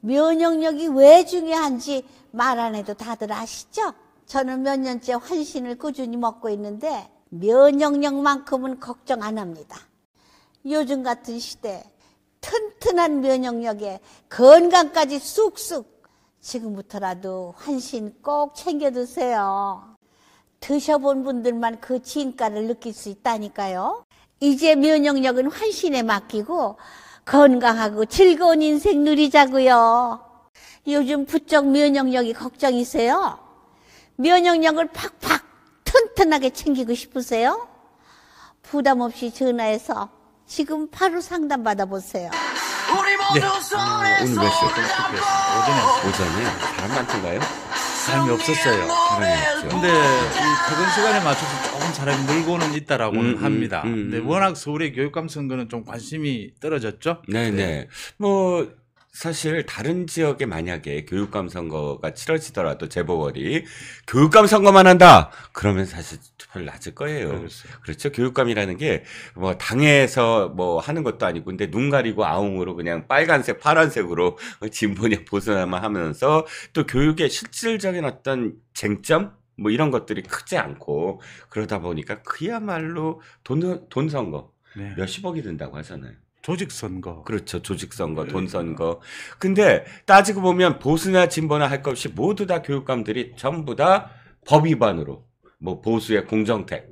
면역력이 왜 중요한지 말 안 해도 다들 아시죠? 저는 몇 년째 환신을 꾸준히 먹고 있는데 면역력만큼은 걱정 안 합니다. 요즘 같은 시대 튼튼한 면역력에 건강까지 쑥쑥 지금부터라도 환신 꼭 챙겨 드세요. 드셔본 분들만 그 진가를 느낄 수 있다니까요. 이제 면역력은 환신에 맡기고 건강하고 즐거운 인생 누리자고요. 요즘 부쩍 면역력이 걱정이세요? 면역력을 팍팍 튼튼하게 챙기고 싶으세요? 부담 없이 전화해서 지금 바로 상담 받아보세요. 네. 어, 오늘 몇시 오전에 오전에 사람 많가요 삶이 없었어요. 사람이 없죠. 근데 이 퇴근 시간에 맞춰서 조금 사람이 늘고는 있다라고 음, 음, 합니다. 음, 음, 근데 워낙 서울의 교육감 선거는 좀 관심이 떨어졌죠. 네네. 네. 네. 뭐 사실 다른 지역에 만약에 교육감 선거가 치러지더라도 재보궐이 교육감 선거만 한다 그러면 사실 투표율 낮을 거예요. 알겠어 그렇죠. 교육감이라는 게 뭐 당에서 뭐 하는 것도 아니고 근데 눈 가리고 아웅으로 그냥 빨간색 파란색으로 진보냐 보수나만 하면서 또 교육의 실질적인 어떤 쟁점 뭐 이런 것들이 크지 않고 그러다 보니까 그야말로 돈 돈 선거 네. 몇십억이 든다고 하잖아요. 조직 선거. 그렇죠. 조직 선거, 네. 돈 선거. 근데 따지고 보면 보수나 진보나 할 것 없이 모두 다 교육감들이 전부 다 법 위반으로 뭐 보수의 공정택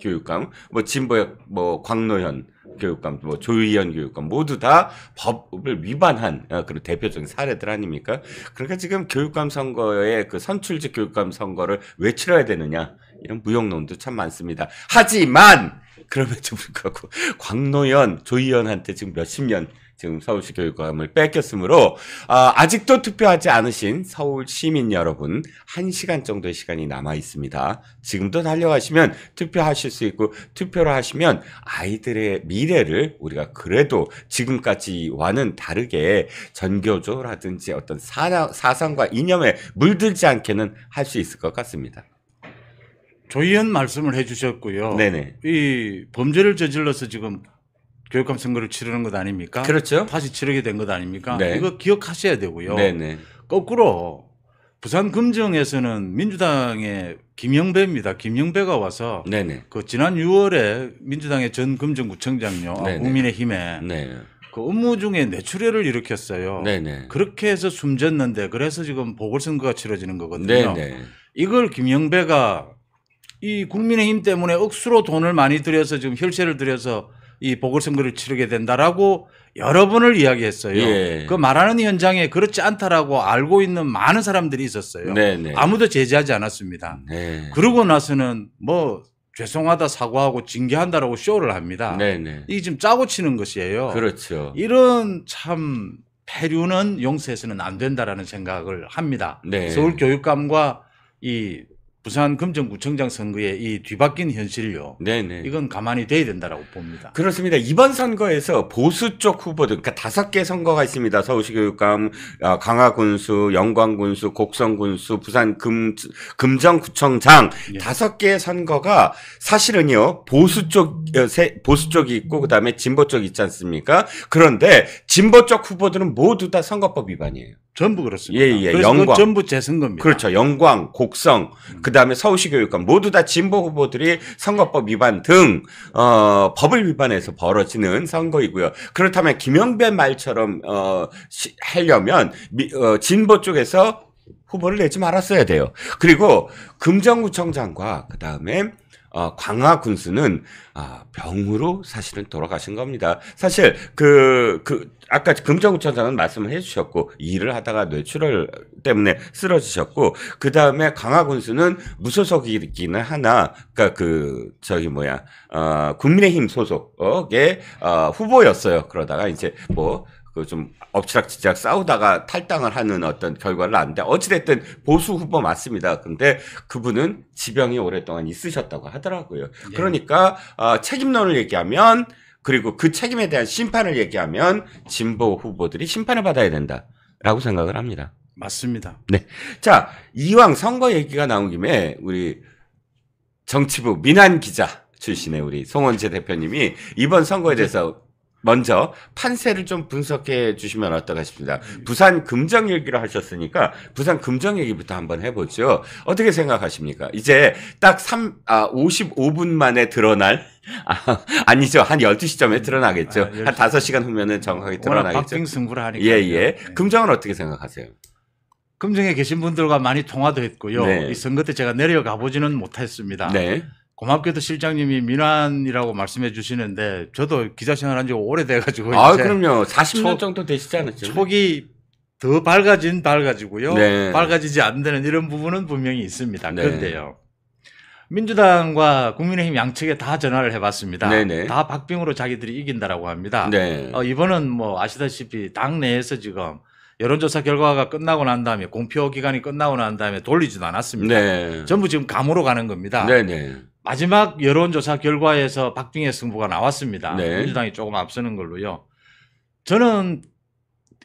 교육감, 뭐 진보의 뭐 광노현 교육감, 뭐 조희연 교육감 모두 다 법을 위반한 어, 그런 대표적인 사례들 아닙니까? 그러니까 지금 교육감 선거에 그 선출직 교육감 선거를 왜 치러야 되느냐 이런 무용론도 참 많습니다. 하지만 그럼에도 불구하고 광노현, 조희연한테 지금 몇십 년 지금 서울시 교육감을 뺏겼으므로 아, 직도 투표하지 않으신 서울 시민 여러분 1시간 정도의 시간이 남아 있습니다. 지금도 달려가시면 투표하실 수 있고 투표를 하시면 아이들의 미래를 우리가 그래도 지금까지와는 다르게 전교조라든지 어떤 사상과 이념에 물들지 않게는 할 수 있을 것 같습니다. 조의현 말씀을 해주셨고요. 네네. 이 범죄를 저질러서 지금 교육감 선거를 치르는 것 아닙니까? 그렇죠. 다시 치르게 된 것 아닙니까? 네. 이거 기억하셔야 되고요. 네네. 거꾸로 부산 금정에서는 민주당의 김영배입니다. 김영배가 와서 네네. 그 지난 6월에 민주당의 전 금정구청장요 네 국민의힘에 네네. 그 업무 중에 내출혈을 일으켰어요. 네네. 그렇게 해서 숨졌는데 그래서 지금 보궐선거가 치러지는 거거든요. 네네. 이걸 김영배가 이 국민의힘 때문에 억수로 돈을 많이 들여서 지금 혈세를 들여서 이 보궐선거를 치르게 된다라고 여러 번을 이야기했어요. 예. 그 말하는 현장에 그렇지 않다라고 알고 있는 많은 사람들이 있었어요. 네네. 네. 아무도 제재하지 않았습니다. 네. 그러고 나서는 뭐 죄송하다 사과하고 징계한다라고 쇼를 합니다. 네네. 네. 이게 지금 짜고 치는 것이에요. 그렇죠. 이런 참 폐류는 용서해서는 안 된다라는 생각을 합니다. 네. 서울 교육감과 이 부산 금정구청장 선거의 이 뒤바뀐 현실요. 네네. 이건 가만히 돼야 된다라고 봅니다. 그렇습니다. 이번 선거에서 보수 쪽 후보들, 그러니까 다섯 개 선거가 있습니다. 서울시 교육감, 아, 강화군수, 영광군수, 곡성군수, 부산 금, 금정구청장 예. 다섯 네. 개 선거가 사실은요 보수 쪽 어, 보수 쪽이 있고 그 다음에 진보 쪽 있지 않습니까? 그런데 진보 쪽 후보들은 모두 다 선거법 위반이에요. 전부 그렇습니다. 예, 예. 영광. 전부 재선거입니다. 그렇죠. 영광, 곡성, 음. 그 그다음에 서울시 교육감 모두 다 진보 후보들이 선거법 위반 등 어, 법을 위반해서 벌어지는 선거이고요. 그렇다면 김영배 말처럼 어, 시, 하려면 미, 어, 진보 쪽에서 후보를 내지 말았어야 돼요. 그리고 금정구청장과 그 다음에 어, 광화 군수는 아, 병으로 사실은 돌아가신 겁니다. 사실 그, 그 아까 금정구청장은 말씀을 해주셨고 일을 하다가 뇌출혈 때문에 쓰러지셨고 그 다음에 광화 군수는 무소속이기는 하나 그러니까 그 저기 뭐야 어, 국민의힘 소속의 어, 후보였어요. 그러다가 이제 뭐 그좀 엎치락치락 싸우다가 탈당을 하는 어떤 결과를 낳는데 어찌됐든 보수 후보 맞습니다. 근데 그분은 지병이 오랫동안 있으셨다고 하더라고요. 네. 그러니까 어, 책임론을 얘기하면 그리고 그 책임에 대한 심판을 얘기하면 진보 후보들이 심판을 받아야 된다라고 생각을 합니다. 맞습니다. 네. 자, 이왕 선거 얘기가 나온 김에 우리 정치부 민한 기자 출신의 우리 송원재 대표님이 이번 선거에 네. 대해서 먼저 판세를 좀 분석해 주시면 어떨까 싶습니다. 부산 금정 얘기를 하셨으니까 부산 금정 얘기부터 한번 해보죠. 어떻게 생각하십니까? 이제 딱 3, 아, 55분 만에 드러날 아, 아니죠. 한 12시점에 드러나겠죠. 아, 10시. 한 5시간 후면은 정확하게 드러나겠죠. 박빙 승부를 하니까. 예, 예. 네. 금정은 어떻게 생각하세요? 금정에 계신 분들과 많이 통화도 했고요. 네. 이 선거 때 제가 내려가 보지는 못했습니다. 네. 고맙게도 실장님이 민환이라고 말씀해 주시는데 저도 기자 생활한 지 오래돼가지고 아 그럼요 40년 초, 정도 되시지 않았죠? 초기 더 밝아진 밝아지고요 네. 밝아지지 않는 이런 부분은 분명히 있습니다. 네. 그런데요 민주당과 국민의힘 양측에 다 전화를 해봤습니다. 네네. 네. 다 박빙으로 자기들이 이긴다라고 합니다. 네. 어, 이번은 뭐 아시다시피 당 내에서 지금 여론조사 결과가 끝나고 난 다음에 공표 기간이 끝나고 난 다음에 돌리지도 않았습니다. 네. 전부 지금 감으로 가는 겁니다. 네네. 네. 마지막 여론조사 결과에서 박빙의 승부가 나왔습니다. 네. 민주당이 조금 앞서는 걸로요. 저는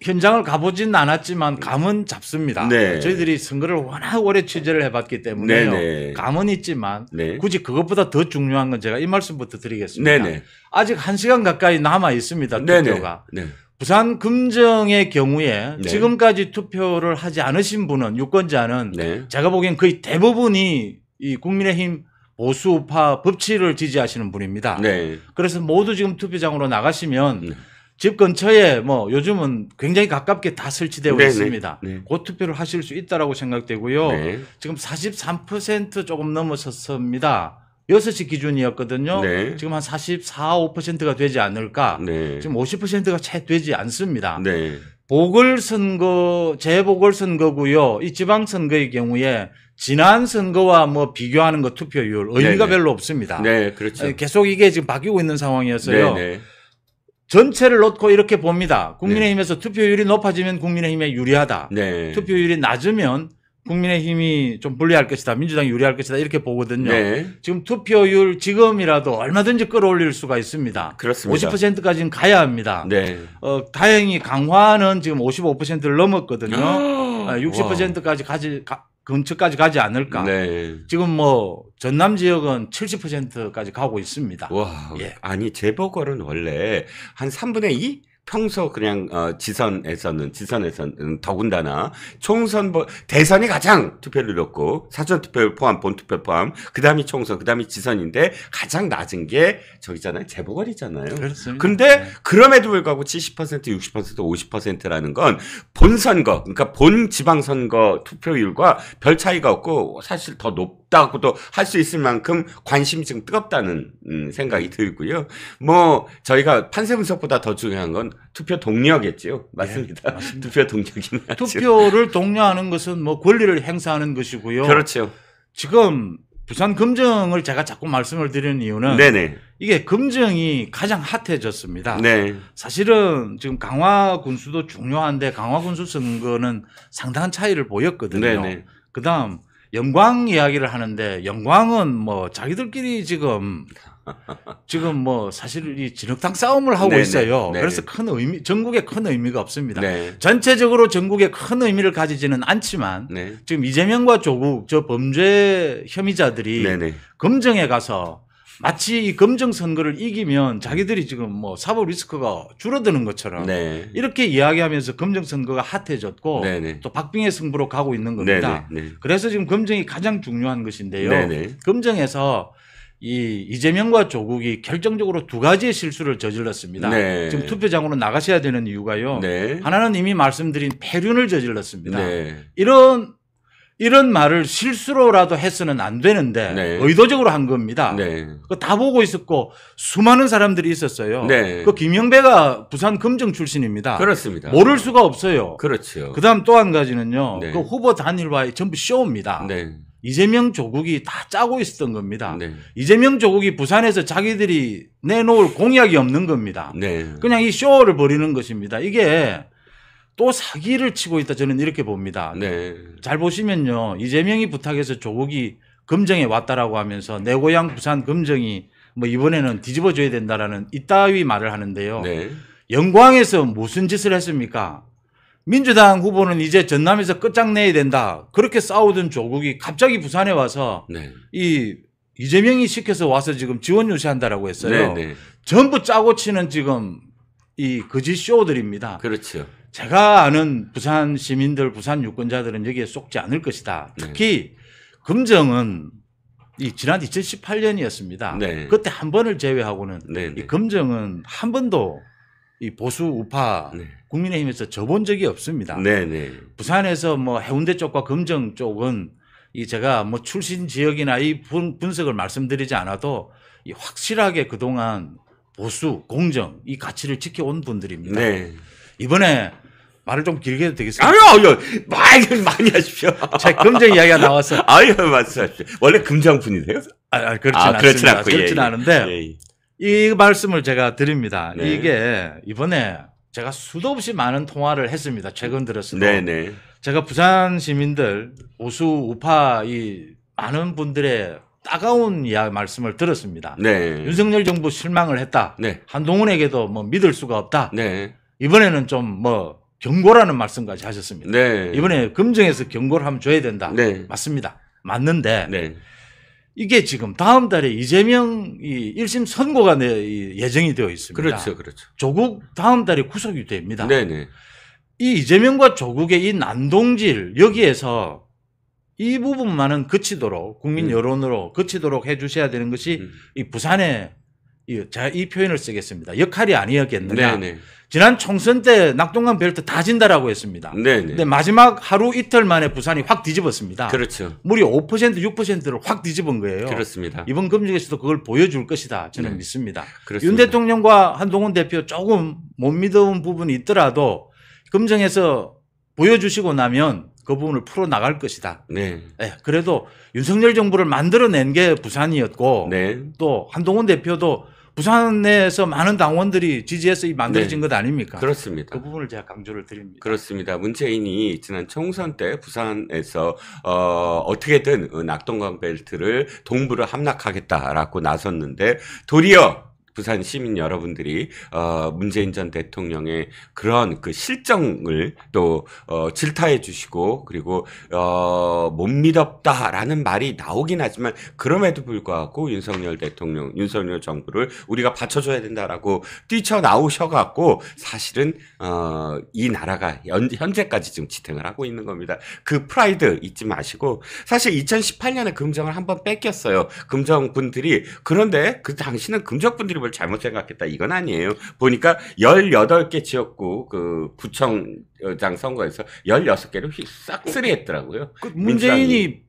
현장을 가보진 않았지만 감은 잡습니다. 네. 저희들이 선거를 워낙 오래 취재를 해봤기 때문에요. 네, 네. 감은 있지만 네. 굳이 그것보다 더 중요한 건 제가 이 말씀부터 드리겠습니다. 네, 네. 아직 한 시간 가까이 남아 있습니다. 네, 투표가. 네 부산 금정의 경우에 네. 지금까지 투표를 하지 않으신 분은 유권자는 제가 보기엔 거의 대부분이 이 국민의힘 보수파 법치를 지지하시는 분입니다. 네. 그래서 모두 지금 투표장으로 나가시면 네. 집 근처에 뭐 요즘은 굉장히 가깝게 다 설치되어 네, 네. 있습니다. 네. 그 투표를 하실 수 있다라고 생각되고요. 네. 지금 43% 조금 넘어섰습니다. 6시 기준이었거든요. 네. 지금 한 44, 5%가 되지 않을까. 네. 지금 50%가 채 되지 않습니다. 네. 보궐선거, 재보궐선거고요. 이 지방선거의 경우에 지난 선거와 뭐 비교하는 것 투표율 의미가 네네. 별로 없습니다. 네, 그렇죠. 계속 이게 지금 바뀌고 있는 상황이어서요. 네네. 전체를 놓고 이렇게 봅니다. 국민의힘에서 네. 투표율이 높아지면 국민의힘에 유리하다. 네. 투표율이 낮으면 국민의힘이 좀 불리할 것이다. 민주당이 유리할 것이다. 이렇게 보거든요. 네. 지금 투표율 지금이라도 얼마든지 끌어올릴 수가 있습니다. 그렇습니다. 50%까지는 가야 합니다. 네. 어, 다행히 강화는 지금 55%를 넘었거든요. 60%까지 아, 아, 가지, 가, 근처까지 가지 않을까. 네. 지금 뭐 전남 지역은 70%까지 가고 있습니다. 와, 예. 아니 재보궐은 원래 한 3분의 2? 평소 그냥 어, 지선에서는 지선에서는 더군다나 총선 뭐, 대선이 가장 투표율이 높고 사전 투표 율 포함 본 투표 포함 그다음이 총선 그다음이 지선인데 가장 낮은 게 저기잖아요 재보궐이잖아요. 그렇습니다. 근데 네. 그럼에도 불구하고 70% 60% 50%라는 건 본선거 그러니까 본 지방선거 투표율과 별 차이가 없고 사실 더 높. 없다고도 할 수 있을 만큼 관심이 지금 뜨겁다는 음, 생각이 들고요. 뭐 저희가 판세 분석보다 더 중요한 건 투표 동료겠죠 맞습니다. 예, 맞습니다. 투표 동료긴 하죠. 투표를 동료하는 것은 뭐 권리를 행사하는 것이고요. 그렇죠. 지금 부산 금정을 제가 자꾸 말씀을 드리는 이유는 네네. 이게 금정이 가장 핫해졌습니다. 네. 사실은 지금 강화 군수도 중요한데 강화 군수 선거는 상당한 차이를 보였거든요. 네네. 그다음 영광 이야기를 하는데 영광은 뭐 자기들끼리 지금 지금 뭐 사실 이 진흙탕 싸움을 하고 네네. 있어요. 네네. 그래서 큰 의미 전국에 큰 의미가 없습니다. 네. 전체적으로 전국에 큰 의미를 가지지는 않지만 네. 지금 이재명과 조국 저 범죄 혐의자들이 검정에 가서 마치 이 검증 선거를 이기면 자기들이 지금 뭐 사법 리스크가 줄어드는 것처럼 네. 이렇게 이야기하면서 검증 선거가 핫해졌고 네네. 네. 또 박빙의 승부로 가고 있는 겁니다. 네네. 네, 네. 그래서 지금 검증이 가장 중요한 것인데요. 네네. 검증에서 이 이재명과 조국이 결정적으로 두 가지의 실수를 저질렀습니다. 네. 지금 투표장으로 나가셔야 되는 이유가요. 네. 하나는 이미 말씀드린 폐륜을 저질렀습니다. 네. 이런 이런 말을 실수로라도 해서는 안 되는데 네. 의도적으로 한 겁니다. 네. 다 보고 있었고 수많은 사람들이 있었어요. 네. 그 김영배가 부산 금정 출신입니다. 그렇습니다. 모를 수가 없어요. 그렇죠. 그다음 또 한 가지는요. 네. 그 후보 단일화에 전부 쇼입니다. 네. 이재명 조국이 다 짜고 있었던 겁니다. 네. 이재명 조국이 부산에서 자기들이 내놓을 공약이 없는 겁니다. 네. 그냥 이 쇼를 벌이는 것입니다. 이게 또 사기를 치고 있다 저는 이렇게 봅니다. 네. 잘 보시면요. 이재명이 부탁해서 조국이 금정에 왔다라고 하면서 내 고향 부산 금정이 뭐 이번에는 뒤집어줘야 된다라는 이따위 말을 하는데요. 네. 영광에서 무슨 짓을 했습니까? 민주당 후보는 이제 전남에서 끝장내야 된다. 그렇게 싸우던 조국이 갑자기 부산에 와서 네. 이 이재명이 시켜서 와서 지금 지원 유세한다라고 했어요. 네, 네. 전부 짜고 치는 지금 이 거짓 쇼들입니다. 그렇죠. 제가 아는 부산 시민들, 부산 유권자들은 여기에 속지 않을 것이다. 네. 특히 네. 금정은 이 지난 2018년이었습니다. 네. 그때 한 번을 제외하고는 네, 이 네. 금정은 한 번도 이 보수 우파 네. 국민의힘에서 져본 적이 없습니다. 부산에서 뭐 해운대 쪽과 금정 쪽은 이 제가 뭐 출신 지역이나 이 분, 분석을 말씀드리지 않아도 이 확실하게 그동안 보수 공정 이 가치를 지켜온 분들입니다. 이번에 말을 좀 길게 해도 되겠습니까? 아유, 아유, 말 많이 하십시오. 제 금전 이야기가 나왔어. 아유, 말씀하십시오. 원래 금장분이세요? 아, 아 그렇진 아, 않습니다. 않고, 예, 그렇진 예, 않은데 예, 예. 이 말씀을 제가 드립니다. 네. 이게 이번에 제가 수도 없이 많은 통화를 했습니다. 최근 들었어도 네, 네. 제가 부산 시민들 오수 우파 이 많은 분들의 따가운 이야 말씀을 들었습니다. 네. 윤석열 정부 실망을 했다. 네. 한동훈에게도 뭐 믿을 수가 없다. 네. 이번에는 좀뭐 경고라는 말씀까지 하셨습니다. 네. 이번에 검증해서 경고를 한번 줘야 된다. 네. 맞습니다. 맞는데 네. 이게 지금 다음 달에 이재명 이 1심 선고가 내, 예정이 되어 있습니다. 그렇죠. 그렇죠. 조국 다음 달에 구속이 됩니다. 네네. 네. 이 이재명과 조국의 이 난동질 여기에서 이 부분만은 그치도록 국민 음. 여론으로 그치도록 해 주셔야 되는 것이 음. 이 부산의 제가 이 표현을 쓰겠습니다. 역할이 아니었겠느냐. 네네. 지난 총선 때 낙동강 벨트 다 진다라고 했습니다. 네네. 근데 마지막 하루 이틀 만에 부산이 확 뒤집었습니다. 그렇죠. 무려 5% 6%를 확 뒤집은 거예요. 그렇습니다. 이번 검증에서도 그걸 보여줄 것이다 저는 네. 믿습니다. 그렇습니다. 윤 대통령과 한동훈 대표 조금 못 믿어온 부분이 있더라도 검증에서 보여주시고 나면 그 부분을 풀어 나갈 것이다. 네. 네. 그래도 윤석열 정부를 만들어낸 게 부산이었고 네. 또 한동훈 대표도 부산에서 내 많은 당원들이 지지해서 만들어진 네. 것 아닙니까? 그렇습니다. 그 부분을 제가 강조를 드립니다. 그렇습니다. 문재인이 지난 총선 때 부산에서 어, 어떻게든 어, 낙동강 벨트를 동부를 함락하겠다라고 나섰는데 도리어 부산 시민 여러분들이 어, 문재인 전 대통령의 그런 그 실정을 또 어, 질타해 주시고 그리고 어, 못 믿었다라는 말이 나오긴 하지만 그럼에도 불구하고 윤석열 대통령, 윤석열 정부를 우리가 받쳐줘야 된다라고 뛰쳐 나오셔갖고 사실은 어, 이 나라가 연, 현재까지 지금 지탱을 하고 있는 겁니다. 그 프라이드 잊지 마시고 사실 2018년에 금정을 한번 뺏겼어요. 금정 분들이 그런데 그 당시는 금정 분들이 지역을 잘못 생각했다 이건 아니에요. 보니까 18개 지역구 그 구청장 선거에서 16개를 싹쓸이 했더라고요. 그 문재인이 민주당이.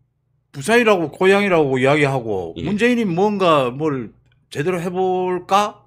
부산이라고 고향이라고 이야기하고 예. 문재인이 뭔가 뭘 제대로 해볼까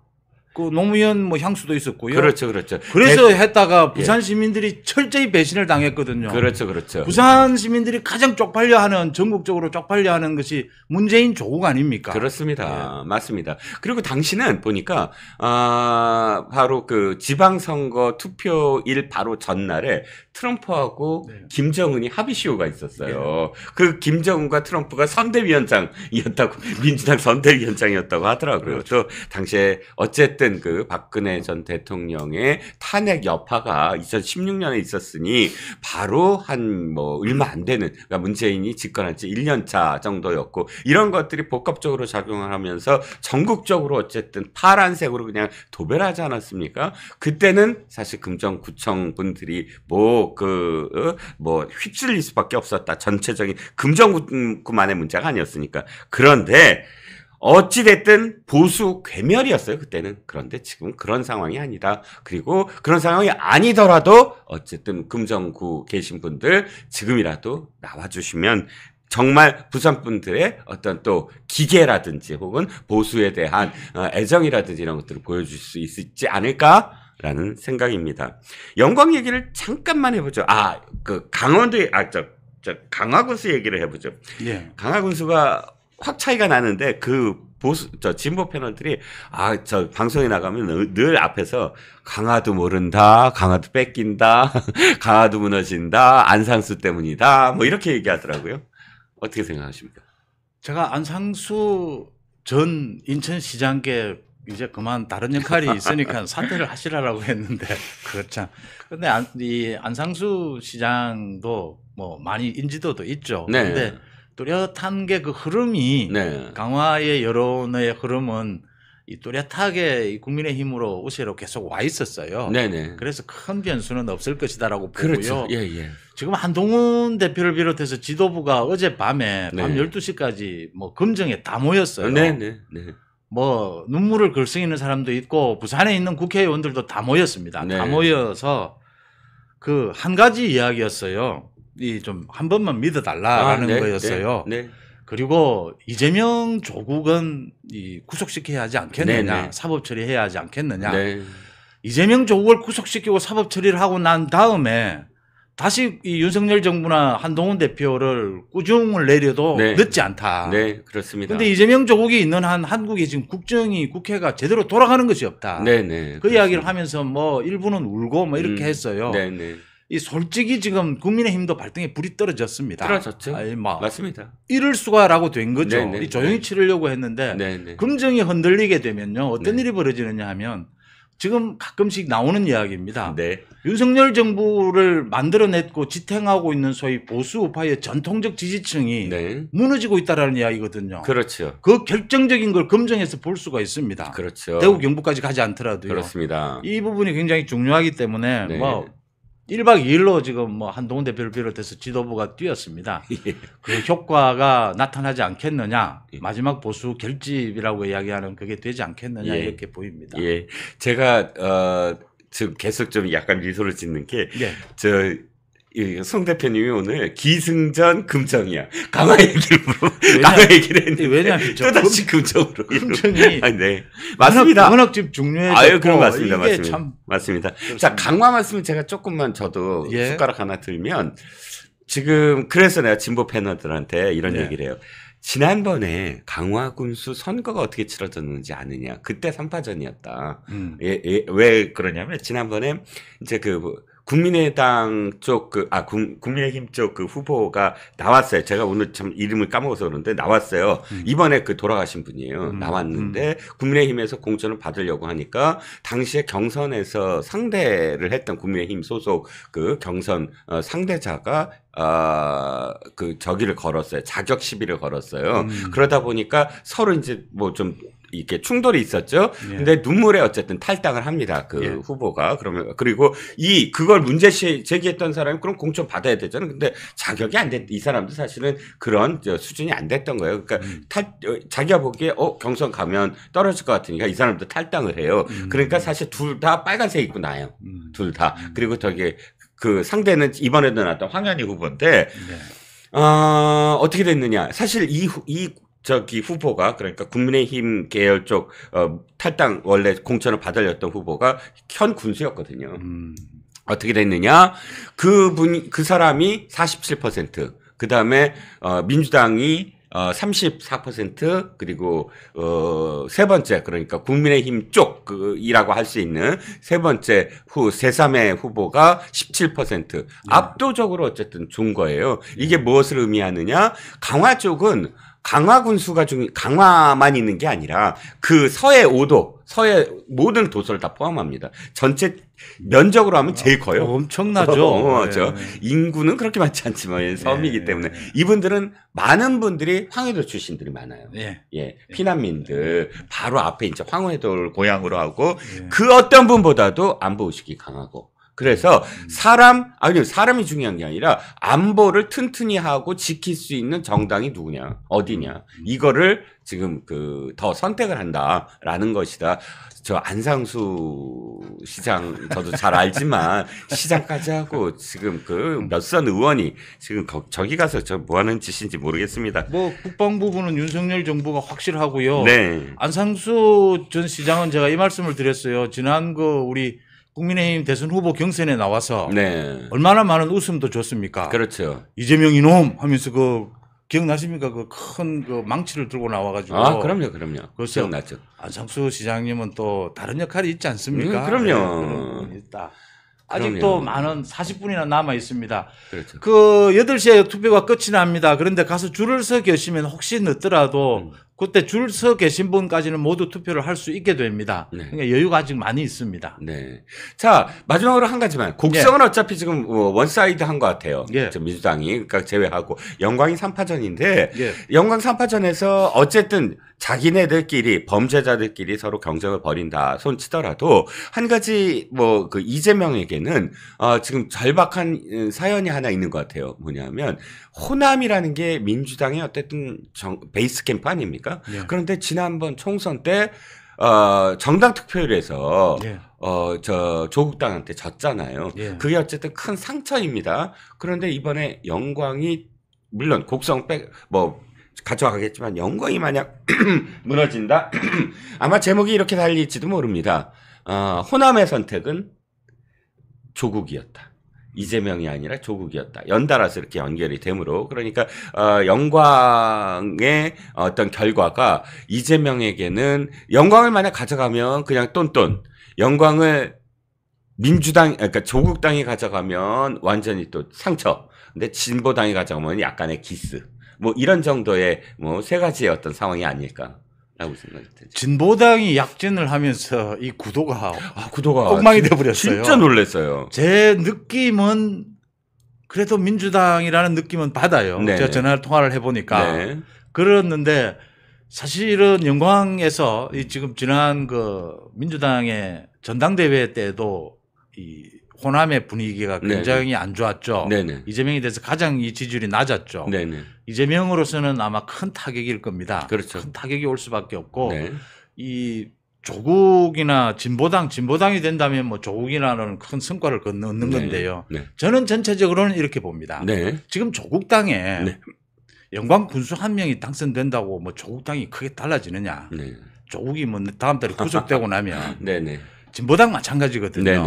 그 노무현 뭐 향수도 있었고요. 그렇죠, 그렇죠. 그래서 네. 했다가 예. 부산 시민들이 예. 철저히 배신을 당했거든요. 그렇죠, 그렇죠. 부산 시민들이 가장 쪽팔려 하는 전국적으로 쪽팔려 하는 것이 문재인 조국 아닙니까? 그렇습니다. 예. 맞습니다. 그리고 당신은 보니까 아, 바로 그 지방선거 투표일 바로 전날에 트럼프하고 네. 김정은이 합의시효가 있었어요. 예. 그 김정은과 트럼프가 선대위원장이었다고 민주당 선대위원장이었다고 하더라고요. 그렇죠. 또 당시에 어쨌든 어쨌든 그 박근혜 전 대통령의 탄핵 여파가 2016년에 있었으니 바로 한 뭐 얼마 안 되는 그러니까 문재인이 집권한 지 1년 차 정도였고 이런 것들이 복합적으로 작용을 하면서 전국적으로 어쨌든 파란색으로 그냥 도배를 하지 않았습니까? 그때는 사실 금정구청 분들이 뭐 그뭐 어? 뭐 휩쓸릴 수밖에 없었다. 전체적인 금정구만의 문제가 아니었으니까. 그런데 어찌됐든 보수 괴멸이었어요. 그때는. 그런데 지금 그런 상황이 아니다. 그리고 그런 상황이 아니더라도 어쨌든 금정구 계신 분들 지금이라도 나와주시면 정말 부산분들의 어떤 또 기계라든지 혹은 보수에 대한 어, 애정이라든지 이런 것들을 보여줄 수 있지 않을까? 라는 생각입니다. 영광 얘기를 잠깐만 해보죠. 아, 그 강원도의, 아, 저, 저 강화군수 얘기를 해보죠. 예. 강화군수가 확 차이가 나는데 그 보수 저 진보 패널들이 아 저 방송에 나가면 늘, 앞에서 강화도 모른다, 강화도 뺏긴다, 강화도 무너진다, 안상수 때문이다 뭐 이렇게 얘기하더라고요. 어떻게 생각하십니까? 제가 안상수 전 인천시장께 이제 그만 다른 역할이 있으니까 사퇴를 하시라라고 했는데 그렇죠. 근데 안, 이 안상수 시장도 뭐 많이 인지도도 있죠. 네. 근데 뚜렷한 게 그 흐름이 네. 강화의 여론의 흐름은 이 뚜렷하게 국민의힘으로 우세로 계속 와 있었어요. 네네. 네. 그래서 큰 변수는 없을 것이다라고 그렇죠. 보고요. 예, 예. 지금 한동훈 대표를 비롯해서 지도부가 어젯밤에 네. 밤 12시까지 뭐 검정에 다 모였어요. 네네. 네, 네. 뭐 눈물을 글썽이는 사람도 있고 부산에 있는 국회의원들도 다 모였습니다. 네. 다 모여서 그 한 가지 이야기였어요. 이좀한 번만 믿어달라라는 아, 네, 거였어요. 네, 네. 그리고 이재명 조국은 이 구속시켜야 하지 않겠느냐, 네, 네. 사법 처리해야 하지 않겠느냐. 네. 이재명 조국을 구속시키고 사법 처리를 하고 난 다음에 다시 이 윤석열 정부나 한동훈 대표를 꾸중을 내려도 네. 늦지 않다. 네, 그렇습니다. 근데 이재명 조국이 있는 한 한국이 지금 국정이 국회가 제대로 돌아가는 것이 없다. 네, 네. 그 그렇습니다. 이야기를 하면서 뭐 일부는 울고 뭐 이렇게 음, 했어요. 네, 네. 이 솔직히 지금 국민의힘도 발등에 불이 떨어졌습니다. 떨어졌죠. 아니, 막 뭐 맞습니다. 이럴 수가라고 된 거죠. 네, 네, 이 네. 조용히 치르려고 했는데 네 금정이 흔들리게 되면요 어떤 네네. 일이 벌어지느냐 하면 지금 가끔씩 나오는 이야기입니다. 네. 윤석열 정부를 만들어냈고 지탱하고 있는 소위 보수 우파의 전통적 지지층이 네. 무너지고 있다라는 이야기거든요. 그렇죠. 그 결정적인 걸 검증해서 볼 수가 있습니다. 그렇죠. 대구 경북까지 가지 않더라도요. 그렇습니다. 이 부분이 굉장히 중요하기 때문에 네. 뭐 1박 2일로 지금 뭐 한동훈 대표를 비롯해서 지도부가 뛰었습니다. 예. 그 효과가 나타나지 않겠느냐. 예. 마지막 보수 결집이라고 이야기하는 그게 되지 않겠느냐 예. 이렇게 보입니다. 예. 제가 어 지금 계속 좀 약간 미소를 짓는 게저 예. 송 예, 예. 대표님이 오늘 기승전 금정이야. 강화 얘기를 왜냐, 강화 얘기를 했는데 예, 왜냐하면 또다시 금정으로. 금정이 아네 맞습니다. 문학집 중요해요. 아유 그럼 맞습니다, 맞습니다. 참 맞습니다. 자 강화 말씀 제가 조금만 저도 예. 숟가락 하나 들면 지금 그래서 내가 진보 패널들한테 이런 네. 얘기를 해요. 지난번에 강화 군수 선거가 어떻게 치러졌는지 아느냐? 그때 삼파전이었다 음. 예, 예, 왜 그러냐면 지난번에 이제 그 국민의당 쪽 그 아 국민의힘 쪽 그 후보가 나왔어요. 제가 오늘 참 이름을 까먹어서 그러는데 나왔어요. 음. 이번에 그 돌아가신 분이에요. 음. 나왔는데 음. 국민의힘에서 공천을 받으려고 하니까 당시에 경선에서 상대를 했던 국민의힘 소속 그 경선 어, 상대자가 아그 어, 저기를 걸었어요. 자격 시비를 걸었어요. 음. 그러다 보니까 서로 이제 뭐좀 이렇게 충돌이 있었죠. 예. 근데 눈물에 어쨌든 탈당을 합니다. 그 예. 후보가 그러면 그리고 이 그걸 문제 제기했던 사람이 그럼 공천 받아야 되잖아요. 근데 자격이 안 됐. 이 사람도 사실은 그런 저 수준이 안 됐던 거예요. 그러니까 음. 탈 어, 자기가 보기에 어 경선 가면 떨어질 것 같으니까 이 사람도 탈당을 해요. 음. 그러니까 사실 둘 다 빨간색 입고 나요. 음. 둘 다. 음. 그리고 저기 그 상대는 이번에도 나왔던 황현희 후보인데 네. 어, 어떻게 됐느냐. 사실 이, 이 저기 후보가 그러니까 국민의힘 계열 쪽 어, 탈당 원래 공천을 받으려던 후보가 현 군수였거든요. 음. 어떻게 됐느냐? 그분 그 사람이 47%, 그 다음에 어, 민주당이 어, 34% 그리고 어, 세 번째 그러니까 국민의힘 쪽 그이라고 할 수 있는 세 번째 후 세삼의 후보가 17% 예. 압도적으로 어쨌든 준 거예요. 이게 네. 무엇을 의미하느냐? 강화 쪽은 강화 군수가 중 강화만 있는 게 아니라 그 서해 5도 서해 모든 도서를 다 포함합니다. 전체 면적으로 하면 제일 아, 커요. 엄청나죠. 어, 네. 인구는 그렇게 많지 않지만 예. 섬이기 때문에 이분들은 많은 분들이 황해도 출신들이 많아요. 네. 예, 피난민들 바로 앞에 이제 황해도를 고향으로 하고 그 어떤 분보다도 안보 의식이 강하고 그래서 음. 사람 아니 사람이 중요한 게 아니라 안보를 튼튼히 하고 지킬 수 있는 정당이 누구냐 어디냐 음, 음. 이거를 지금 그 더 선택을 한다라는 것이다. 저 안상수 시장 저도 잘 알지만 시장까지 하고 지금 그 몇 선 의원이 지금 거, 저기 가서 저 뭐 하는 짓인지 모르겠습니다. 뭐 국방 부분은 윤석열 정부가 확실하고요. 네. 안상수 전 시장은 제가 이 말씀을 드렸어요. 지난 그 우리 국민의힘 대선 후보 경선에 나와서 네. 얼마나 많은 웃음도 줬습니까? 그렇죠. 이재명 이놈 하면서 그 기억나십니까? 그 큰그 그 망치를 들고 나와가지고. 아, 그럼요, 그럼요. 그렇서 기억났죠. 안상수 시장님은 또 다른 역할이 있지 않습니까? 음, 그럼요. 네, 있다. 아직도 그럼요. 많은 40분이나 남아 있습니다. 그렇죠. 그 8시에 투표가 끝이 납니다. 그런데 가서 줄을 서 계시면 혹시 늦더라도 음. 그때 줄 서 계신 분까지는 모두 투표를 할 수 있게 됩니다. 네. 그러니까 여유가 아직 많이 있습니다. 네. 자 마지막으로 한 가지만 곡성은 예. 어차피 지금 어, 원사이드 한 것 같아요. 예. 민주당이 그러니까 제외하고 영광이 3파전인데 예. 영광 3파전에서 어쨌든 자기네들끼리 범죄자들끼리 서로 경쟁을 벌인다 손치더라도 한 가지 뭐 그 이재명에게는 어, 지금 절박한 어, 사연이 하나 있는 것 같아요. 뭐냐면 호남이라는 게 민주당의 어쨌든 정, 베이스 캠프 아닙니까? 아닙니까? 예. 그런데 지난번 총선 때 어, 정당 투표율에서 예. 어, 저 조국당한테 졌잖아요. 예. 그게 어쨌든 큰 상처입니다. 그런데 이번에 영광이 물론 곡성 빼뭐 가져가겠지만 영광이 만약 무너진다 아마 제목이 이렇게 달릴지도 모릅니다. 어, 호남의 선택은 조국이었다. 이재명이 아니라 조국이었다. 연달아서 이렇게 연결이 되므로 그러니까 어, 영광의 어떤 결과가 이재명에게는 영광을 만약 가져가면 그냥 똔똔 영광을 민주당 그러니까 조국당이 가져가면 완전히 또 상처. 근데 진보당이 가져가면 약간의 기스. 뭐 이런 정도의 뭐 세 가지의 어떤 상황이 아닐까. 라고 생각이 들죠. 진보당이 약진을 하면서 이 구도가 아, 구도가 엉망이 돼 버렸어요. 진짜 놀랐어요. 제 느낌은 그래도 민주당이라는 느낌은 받아요. 네. 제가 전화를 통화를 해 보니까 네. 그랬는데 사실은 영광에서 이 지금 지난 그 민주당의 전당대회 때도 이 호남의 분위기가 네, 굉장히 네네. 안 좋았죠. 네네. 네. 이재명이 돼서 가장 이 지지율이 낮았죠. 네네. 네. 이재명으로서는 아마 큰 타격일 겁니다. 그렇죠. 큰 타격이 올 수밖에 없고 네. 이 조국이나 진보당 진보당이 된다면 뭐 조국이라는 큰 성과를 얻는 네. 건데요. 네. 저는 전체적으로는 이렇게 봅니다. 지금 조국당에 영광 군수 한 명이 당선된다고 뭐 조국당이 크게 달라지느냐? 조국이 뭐 다음 달에 구속되고 나면 진보당 마찬가지거든요.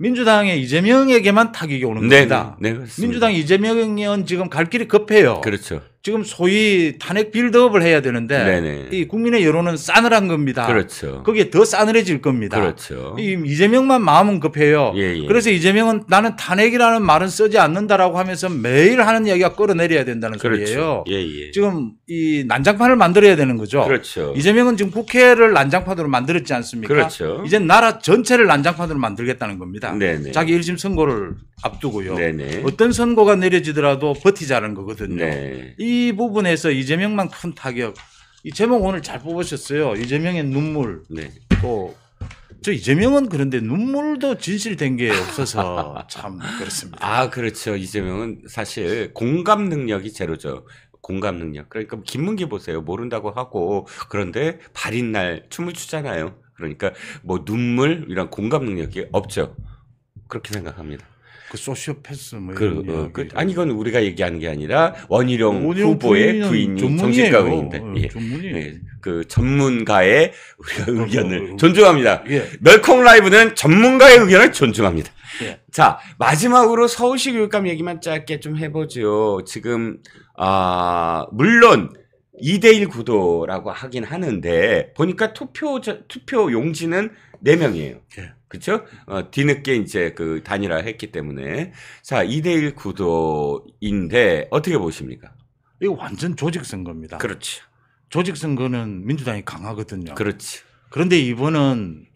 민주당의 이재명에게만 타격이 오는 겁니다. 네, 네, 네 민주당 이재명 의원 지금 갈 길이 급해요. 그렇죠. 지금 소위 탄핵 빌드업을 해야 되는데 네네. 이 국민의 여론은 싸늘한 겁니다. 그렇죠. 그게 더 싸늘해질 겁니다. 그렇죠. 이 이재명만 마음은 급해요. 예예. 예. 그래서 이재명은 나는 탄핵이라는 말은 쓰지 않는다라고 하면서 매일 하는 이야기가 끌어내려야 된다는 그렇죠. 소리예요. 예예. 예. 지금 이 난장판을 만들어야 되는 거죠. 그렇죠. 이재명은 지금 국회를 난장판으로 만들었지 않습니까? 그렇죠. 이제 나라 전체를 난장판으로 만들겠다는 겁니다. 네네. 자기 일심 선거를 앞두고요. 네네. 어떤 선거가 내려지더라도 버티자는 거거든요. 네. 이이 부분에서 이재명만 큼 타격. 이 제목 오늘 잘 뽑으셨어요. 이재명의 눈물. 네. 또 저 이재명은 그런데 눈물도 진실된 게 없어서 참 그렇습니다. 아 그렇죠. 이재명은 사실 공감 능력이 제로죠. 공감 능력. 그러니까 김문기 보세요. 모른다고 하고 그런데 발인 날 춤을 추잖아요. 그러니까 뭐 눈물 이런 공감 능력이 없죠. 그렇게 생각합니다. 그 소시오패스 뭐 그, 어, 그, 아니 이건 우리가 얘기하는 게 아니라 원희룡, 어, 원희룡 후보의 부인이 정신과 의인데 어, 예. 예. 그 전문가의 우리가 어, 의견을 존중합니다. 예. 널콩 라이브는 전문가의 의견을 존중합니다. 예. 자 마지막으로 서울시 교육감 얘기만 짧게 좀 해보죠. 지금 아 물론 2대1 구도라고 하긴 하는데 보니까 투표 투표 용지는 네 명이에요. 예. 그렇죠? 어, 뒤늦게 이제 그 단일화 했기 때문에 자, 2대1 구도인데 어떻게 보십니까? 이거 완전 조직 선거입니다. 그렇죠. 조직 선거는 민주당이 강하거든요. 그렇지. 그런데 이번은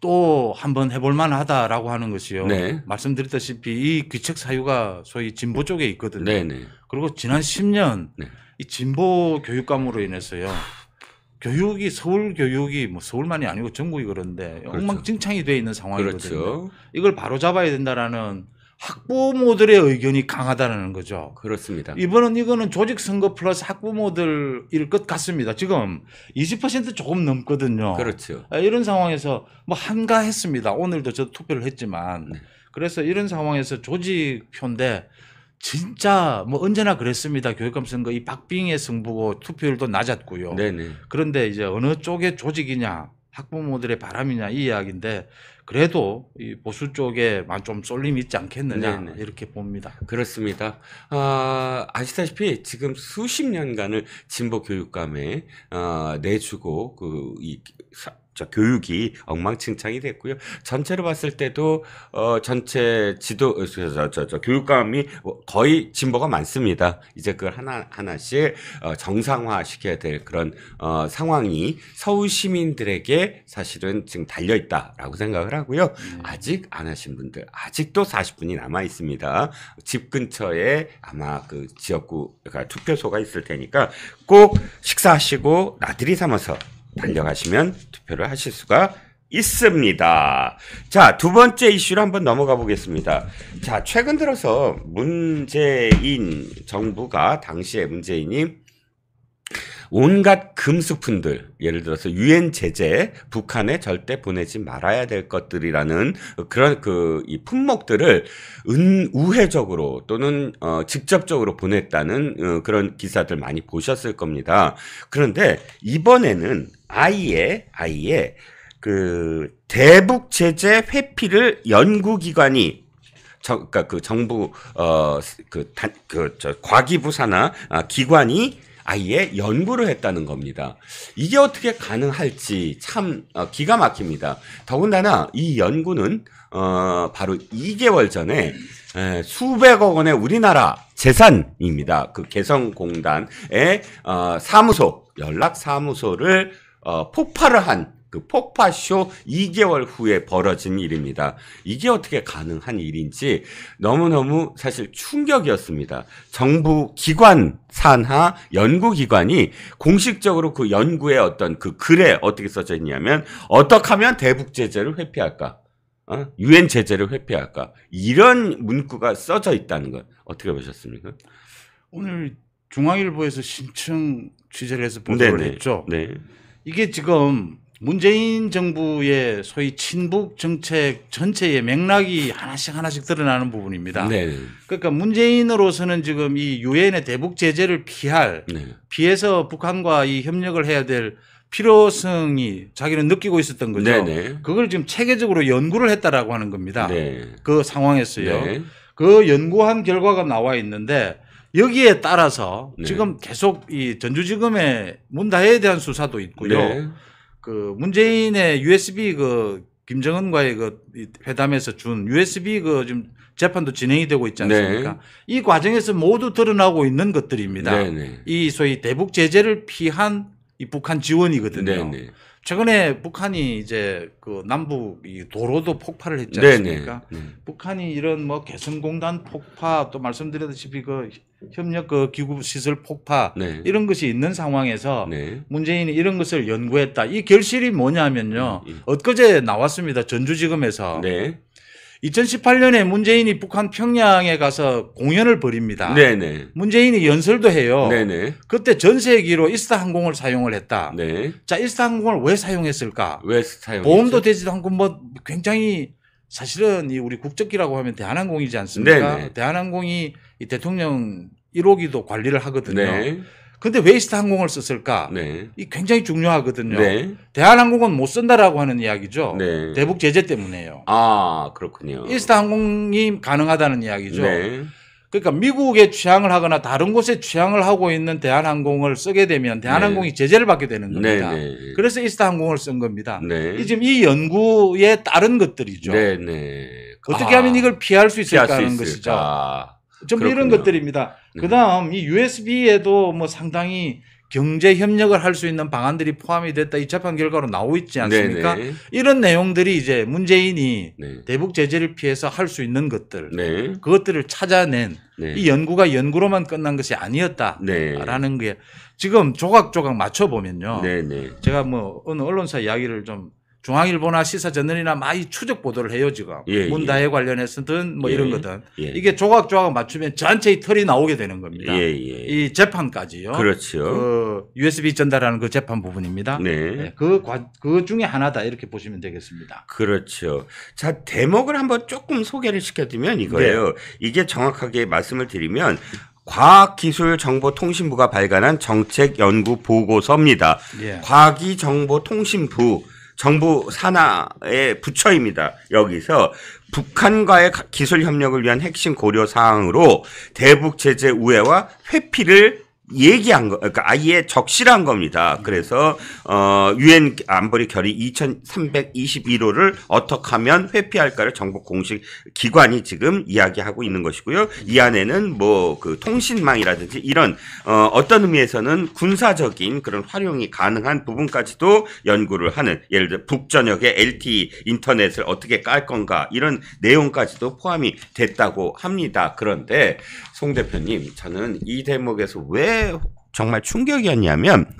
또 한 번 해볼 만하다라고 하는 것이요. 네. 말씀드렸다시피 이 귀책 사유가 소위 진보 쪽에 있거든요. 네, 네. 그리고 지난 10년 이 진보 교육감으로 인해서요. 교육이 서울 교육이 뭐 서울만이 아니고 전국이 그런데 그렇죠. 엉망진창이 되어 있는 상황이거든요. 그렇죠. 이걸 바로 잡아야 된다라는 학부모들의 의견이 강하다는 거죠. 그렇습니다. 이번은 이거는 조직 선거 플러스 학부모들일 것 같습니다. 지금 20% 조금 넘거든요. 그렇죠. 아, 이런 상황에서 뭐 한가했습니다. 오늘도 저 투표를 했지만 네. 그래서 이런 상황에서 조직 표인데 진짜 뭐 언제나 그랬습니다. 교육감 선거 이 박빙의 승부고 투표율도 낮았고요. 네네. 그런데 이제 어느 쪽의 조직이냐 학부모들의 바람이냐 이 이야기인데 그래도 이 보수 쪽에만 좀 쏠림이 있지 않겠느냐 네네. 이렇게 봅니다. 그렇습니다. 아, 아시다시피 지금 수십 년간을 진보 교육감에 아, 내주고 그이 저 교육이 엉망진창이 됐고요. 전체로 봤을 때도 어 전체 지도 저저 어, 저, 저, 교육감이 뭐 거의 진보가 많습니다. 이제 그걸 하나 하나씩 어, 정상화 시켜야 될 그런 어 상황이 서울 시민들에게 사실은 지금 달려 있다라고 생각을 하고요. 음. 아직 안 하신 분들 아직도 40분이 남아 있습니다. 집 근처에 아마 그 지역구 그러니까 투표소가 있을 테니까 꼭 식사하시고 나들이 삼아서 달려가시면 투표를 하실 수가 있습니다. 자, 두 번째 이슈로 한번 넘어가 보겠습니다. 자, 최근 들어서 문재인 정부가 당시에 문재인이 온갖 금수품들 예를 들어서 유엔 제재 북한에 절대 보내지 말아야 될 것들이라는 그런 그 이 품목들을 은 우회적으로 또는 어 직접적으로 보냈다는 어, 그런 기사들 많이 보셨을 겁니다. 그런데 이번에는 아예 아예 그 대북 제재 회피를 연구기관이 정, 그니까그 정부 어그단그저 과기부 산하 아, 기관이 아예 연구를 했다는 겁니다. 이게 어떻게 가능할지 참 어, 기가 막힙니다. 더군다나 이 연구는 어, 바로 2개월 전에 에, 수백억 원의 우리나라 재산입니다. 그 개성공단의 어, 사무소 연락 사무소를 어, 폭발을 한그 폭파쇼 2개월 후에 벌어진 일입니다. 이게 어떻게 가능한 일인지 너무너무 사실 충격이었습니다. 정부 기관 산하 연구기관이 공식적으로 그 연구의 어떤 그 글에 어떻게 써져 있냐면 어떻게 하면 대북제재를 회피할까? 어? 유엔 제재를 회피할까? 이런 문구가 써져 있다는 것 어떻게 보셨습니까? 오늘 중앙일보에서 신청 취재를 해서 보도를 네네. 했죠. 네. 이게 지금 문재인 정부의 소위 친북 정책 전체의 맥락이 하나씩 하나씩 드러나는 부분입니다. 네. 그러니까 문재인으로서는 지금 이 유엔의 대북 제재를 피할 네. 피해서 북한과 이 협력을 해야 될 필요성이 자기는 느끼고 있었던 거죠. 네네. 네. 그걸 지금 체계적으로 연구를 했다라고 하는 겁니다. 네. 그 상황에서요. 네. 그 연구한 결과가 나와 있는데 여기에 따라서 네. 지금 계속 이 전주지검의 문다에 대한 수사도 있고요. 네. 그 문재인의 USB 그 김정은과의 그 회담에서 준 USB 그 지금 재판도 진행이 되고 있지 않습니까? 네. 이 과정에서 모두 드러나고 있는 것들입니다. 네네. 네. 이 소위 대북 제재를 피한 이 북한 지원이거든요. 네네. 네. 최근에 북한이 이제 그 남북 이 도로도 폭파를 했지 네, 않습니까? 네네. 북한이 이런 뭐 개성공단 폭파 또 말씀드렸다시피 그 협력 그 기구 시설 폭파 네. 이런 것이 있는 상황에서 네. 문재인이 이런 것을 연구했다. 이 결실이 뭐냐면요. 음, 음. 엊그제 나왔습니다. 전주지검에서. 2018년에 문재인이 북한 평양에 가서 공연을 벌입니다. 네네. 네. 문재인이 연설도 해요. 네네. 네. 그때 전세기로 이스타 항공을 사용을 했다. 네. 자, 이스타 항공을 왜 사용했을까? 왜 사용했죠? 보험도 되지도 않고 뭐 굉장히 사실은 이 우리 국적기라고 하면 대한항공이지 않습니까? 네네. 대한항공이 이 대통령 1호기도 관리를 하거든요. 네. 근데 웨이스트 항공을 썼을까? 네. 이 굉장히 중요하거든요. 네. 대한항공은 못 쓴다라고 하는 이야기죠. 네. 대북 제재 때문에요. 아 그렇군요. 이스트 항공이 가능하다는 이야기죠. 네. 그러니까 미국의 취향을 하거나 다른 곳의 취향을 하고 있는 대한항공을 쓰게 되면 네. 대한항공이 네. 제재를 받게 되는 네, 겁니다. 네, 네. 그래서 이스트항공을쓴 겁니다. 네. 이 지금 이 연구에 따른 것들이죠. 네, 네. 어떻게 아, 하면 이걸 피할 수 있을까 하는 있을까. 것이죠. 좀 이런 것들입니다. 네. 그다음 이 USB에도 뭐 상당히 경제 협력을 할 수 있는 방안들이 포함이 됐다 이 재판 결과로 나오고 있지 않습니까? 네네. 네. 이런 내용들이 이제 문재인이 네. 대북 제재를 피해서 할 수 있는 것들 네. 그것들을 찾아낸 네. 이 연구가 연구로만 끝난 것이 아니었다라는 네. 게 지금 조각조각 맞춰 보면요. 제가 뭐 어느 언론사 이야기를 좀 중앙일보나 시사저널이나 많이 추적 보도를 해요 지금 예, 문다에 예. 관련해서든 뭐 예, 이런 거든 예. 이게 조각조각 맞추면 전체의 털이 나오게 되는 겁니다. 예, 예. 이 재판까지요. 그렇죠. 그 USB 전달하는 그 재판 부분입니다. 네. 그그 그 중에 하나다 이렇게 보시면 되겠습니다. 그렇죠. 자 대목을 한번 조금 소개를 시켜드리면 이거예요. 네. 이게 정확하게 말씀을 드리면 과학기술정보통신부가 발간한 정책연구 보고서입니다. 과기정보통신부 정부 산하의 부처입니다. 여기서 북한과의 기술 협력을 위한 핵심 고려 사항으로 대북 제재 우회와 회피를 얘기한 거, 그러니까 아예 적실한 겁니다. 그래서 어 유엔 안보리 결의 2321호를 어떻게 하면 회피할까를 정부 공식 기관이 지금 이야기하고 있는 것이고요. 이 안에는 뭐 그 통신망이라든지 이런 어 어떤 의미에서는 군사적인 그런 활용이 가능한 부분까지도 연구를 하는 예를 들어 북전역에 LTE 인터넷을 어떻게 깔 건가 이런 내용까지도 포함이 됐다고 합니다. 그런데 송 대표님 저는 이 대목에서 왜 정말 충격이었냐면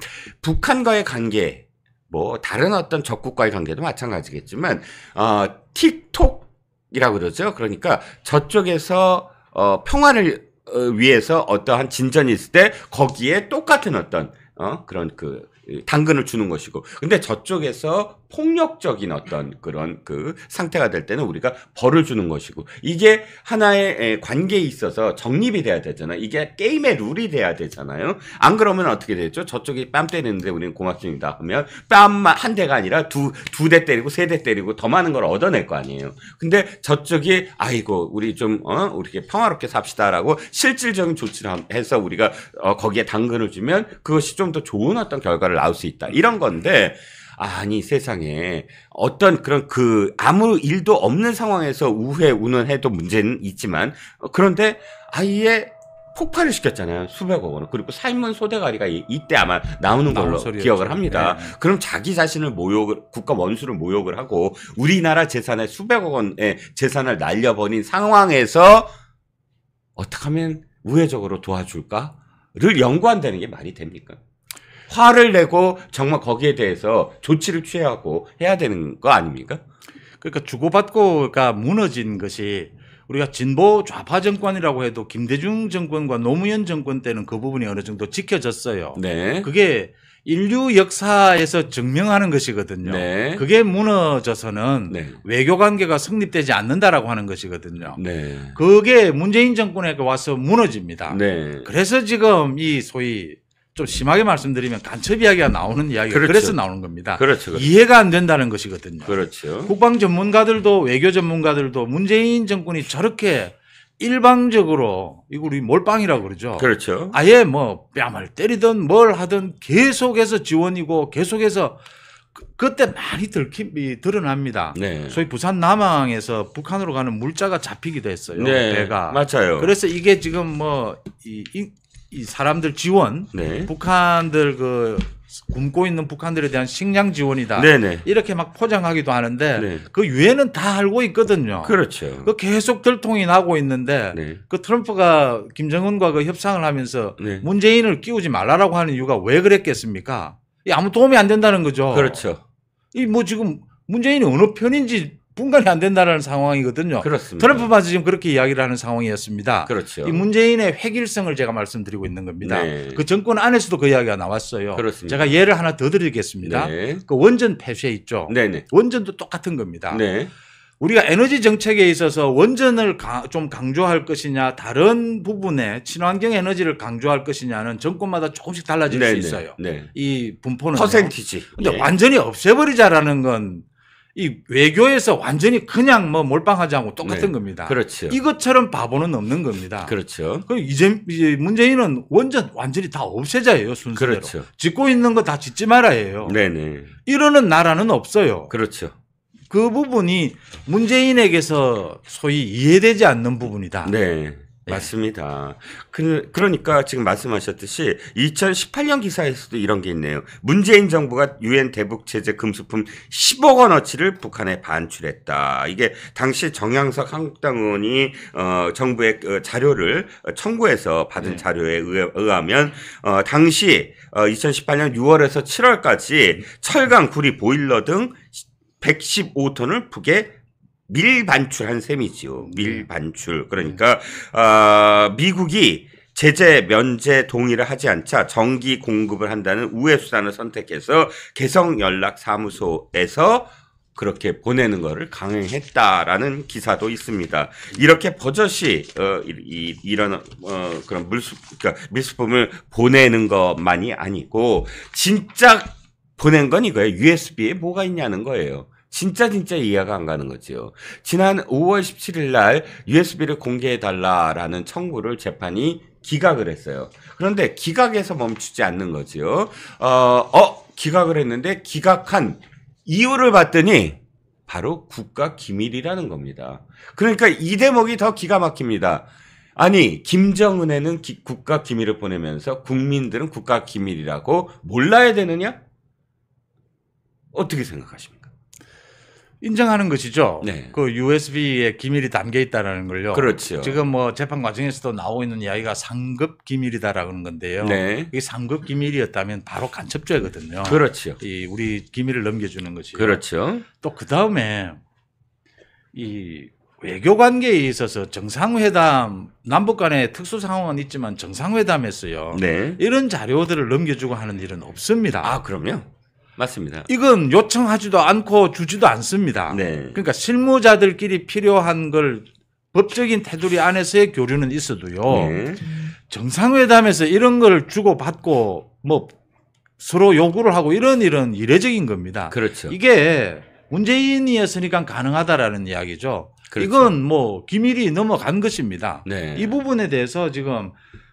북한과의 관계 뭐 다른 어떤 적국과의 관계도 마찬가지겠지만 어 틱톡이라고 그러죠. 그러니까 저쪽에서 어 평화를 어, 위해서 어떠한 진전이 있을 때 거기에 똑같은 어떤 어 그런 그 당근을 주는 것이고 근데 저쪽에서 폭력적인 어떤 그런 그 상태가 될 때는 우리가 벌을 주는 것이고 이게 하나의 관계에 있어서 정립이 돼야 되잖아. 이게 게임의 룰이 돼야 되잖아요. 안 그러면 어떻게 되죠? 저쪽이 뺨 때리는데 우리는 고맙습니다 하면 뺨만 한 대가 아니라 두 두 대 때리고 세 대 때리고 더 많은 걸 얻어낼 거 아니에요. 근데 저쪽이 아이고 우리 좀 어? 우리게 평화롭게 삽시다라고 실질적인 조치를 해서 우리가 어, 거기에 당근을 주면 그것이 좀 더 좋은 어떤 결과를 낳을 수 있다. 이런 건데 아니 세상에 어떤 그런 그 아무 일도 없는 상황에서 우회 운운해도 문제는 있지만 어, 그런데 아예 폭발을 시켰잖아요. 수백억 원을. 그리고 살문 소대가리가 이때 아마 나오는 걸로 나온 기억을 합니다. 네. 그럼 자기 자신을 모욕을, 국가 원수를 모욕을 하고 우리나라 재산에 수백억 원의 재산을 날려버린 상황에서 어떻게 하면 우회적으로 도와줄까?를 연구한다는 게 말이 됩니까? 화를 내고 정말 거기에 대해서 조치를 취하고 해야 되는 거 아닙니까? 그러니까 주고받고가 무너진 것이 우리가 진보 좌파 정권이라고 해도 김대중 정권과 노무현 정권 때는 그 부분이 어느 정도 지켜졌어요. 네. 그게 인류 역사에서 증명하는 것이거든요. 네. 그게 무너져서는 네. 외교 관계가 성립되지 않는다라고 하는 것이거든요. 네. 그게 문재인 정권에 와서 무너집니다. 네. 그래서 지금 이 소위 좀 심하게 말씀드리면 간첩 이야기가 나오는 이야기가 그렇죠. 그래서 나오는 겁니다. 그렇죠, 그렇죠. 이해가 안 된다는 것이거든요. 그렇죠. 국방 전문가들도 외교 전문가들도 문재인 정권이 저렇게 일방적으로 이거 우리 몰빵이라고 그러죠. 그렇죠. 아예 뭐 뺨을 때리든 뭘 하든 계속해서 지원이고 계속해서 그, 때 많이 들키 드러납니다. 네. 소위 부산 남항에서 북한으로 가는 물자가 잡히기도 했어요. 네. 배가 맞아요. 그래서 이게 지금 뭐 이, 이이 사람들 지원, 네. 북한들 그 굶고 있는 북한들에 대한 식량 지원이다. 네네. 네. 이렇게 막 포장하기도 하는데 네. 그 유엔은 다 알고 있거든요. 그렇죠. 그 계속 들통이 나고 있는데 네. 그 트럼프가 김정은과 그 협상을 하면서 네. 문재인을 끼우지 말라라고 하는 이유가 왜 그랬겠습니까? 이 아무 도움이 안 된다는 거죠. 그렇죠. 이 뭐 지금 문재인이 어느 편인지 분간이 안 된다는 라 상황이거든요. 그렇습니다. 트럼프마저 지금 그렇게 이야기를 하는 상황이었습니다. 그렇죠. 이 문재인의 획일성을 제가 말씀드리고 있는 겁니다. 네. 그 정권 안에서도 그 이야기가 나왔어요. 그렇습니다. 제가 예를 하나 더 드리겠습니다. 네. 그 원전 폐쇄 있죠. 네네. 네. 원전도 똑같은 겁니다. 네. 우리가 에너지 정책에 있어서 원전을 가, 좀 강조할 것이냐 다른 부분에 친환경 에너지를 강조할 것이냐는 정권마다 조금씩 달라질 네네. 수 네, 네. 있어요. 네. 이 분포는 퍼센티지. 근데 예. 완전히 없애버리자라는 건이 외교에서 완전히 그냥 뭐 몰빵하지 않고 똑같은 네. 겁니다. 그렇죠. 이것처럼 바보는 없는 겁니다. 그렇죠. 그 이제, 이제 문재인은 원전 완전히 다 없애자예요 순서대로. 그렇죠. 짓고 있는 거 다 짓지 말아예요. 네네. 이러는 나라는 없어요. 그렇죠. 그 부분이 문재인에게서 소위 이해되지 않는 부분이다. 네. 예. 맞습니다. 그, 그러니까 지금 말씀하셨듯이 2018년 기사에서도 이런 게 있네요. 문재인 정부가 유엔 대북 제재 금수품 10억 원어치를 북한에 반출했다. 이게 당시 정양석 한국당 의원이 어, 정부의 어, 자료를 청구해서 받은 네. 자료에 의하면 어, 당시 어, 2018년 6월에서 7월까지 철강, 구리, 보일러 등 115톤을 북에 밀반출한 셈이지요. 네. 밀반출. 그러니까 어, 미국이 제재 면제 동의를 하지 않자 정기 공급을 한다는 우회 수단을 선택해서 개성 연락 사무소에서 그렇게 보내는 것을 강행했다라는 기사도 있습니다. 이렇게 버젓이 어, 이, 이런 어, 그런 물수 그러니까 밀수품을 보내는 것만이 아니고 진짜 보낸 건 이거예요. USB에 뭐가 있냐는 거예요. 진짜 진짜 이해가 안 가는 거지요. 지난 5월 17일 날 USB를 공개해 달라라는 청구를 재판이 기각을 했어요. 그런데 기각에서 멈추지 않는 거지요. 어, 어 기각을 했는데 기각한 이유를 봤더니 바로 국가 기밀이라는 겁니다. 그러니까 이 대목이 더 기가 막힙니다. 아니 김정은에는 기, 국가 기밀을 보내면서 국민들은 국가 기밀이라고 몰라야 되느냐? 어떻게 생각하십니까? 인정하는 것이죠. 네. 그 USB에 기밀이 담겨 있다는 걸요. 그렇죠. 지금 뭐 재판 과정에서도 나오고 있는 이야기가 상급 기밀이다라는 건데요. 네. 이 상급 기밀이었다면 바로 간첩죄거든요. 그렇죠. 이 우리 기밀을 넘겨주는 것이. 그렇죠. 또그 다음에 이 외교 관계에 있어서 정상회담 남북 간의 특수 상황은 있지만 정상회담에서요 네. 이런 자료들을 넘겨주고 하는 일은 없습니다. 아, 그럼요. 맞습니다. 이건 요청하지도 않고 주지도 않습니다. 네. 그러니까 실무자들끼리 필요한 걸 법적인 테두리 안에서의 교류는 있어도요. 네. 정상회담에서 이런 걸 주고받고 뭐 서로 요구를 하고 이런 일은 이례적인 겁니다. 그렇죠. 이게 문재인이었으니까 가능하다라는 이야기죠. 그렇죠. 이건 뭐 기밀이 넘어간 것입니다. 네. 이 부분에 대해서 지금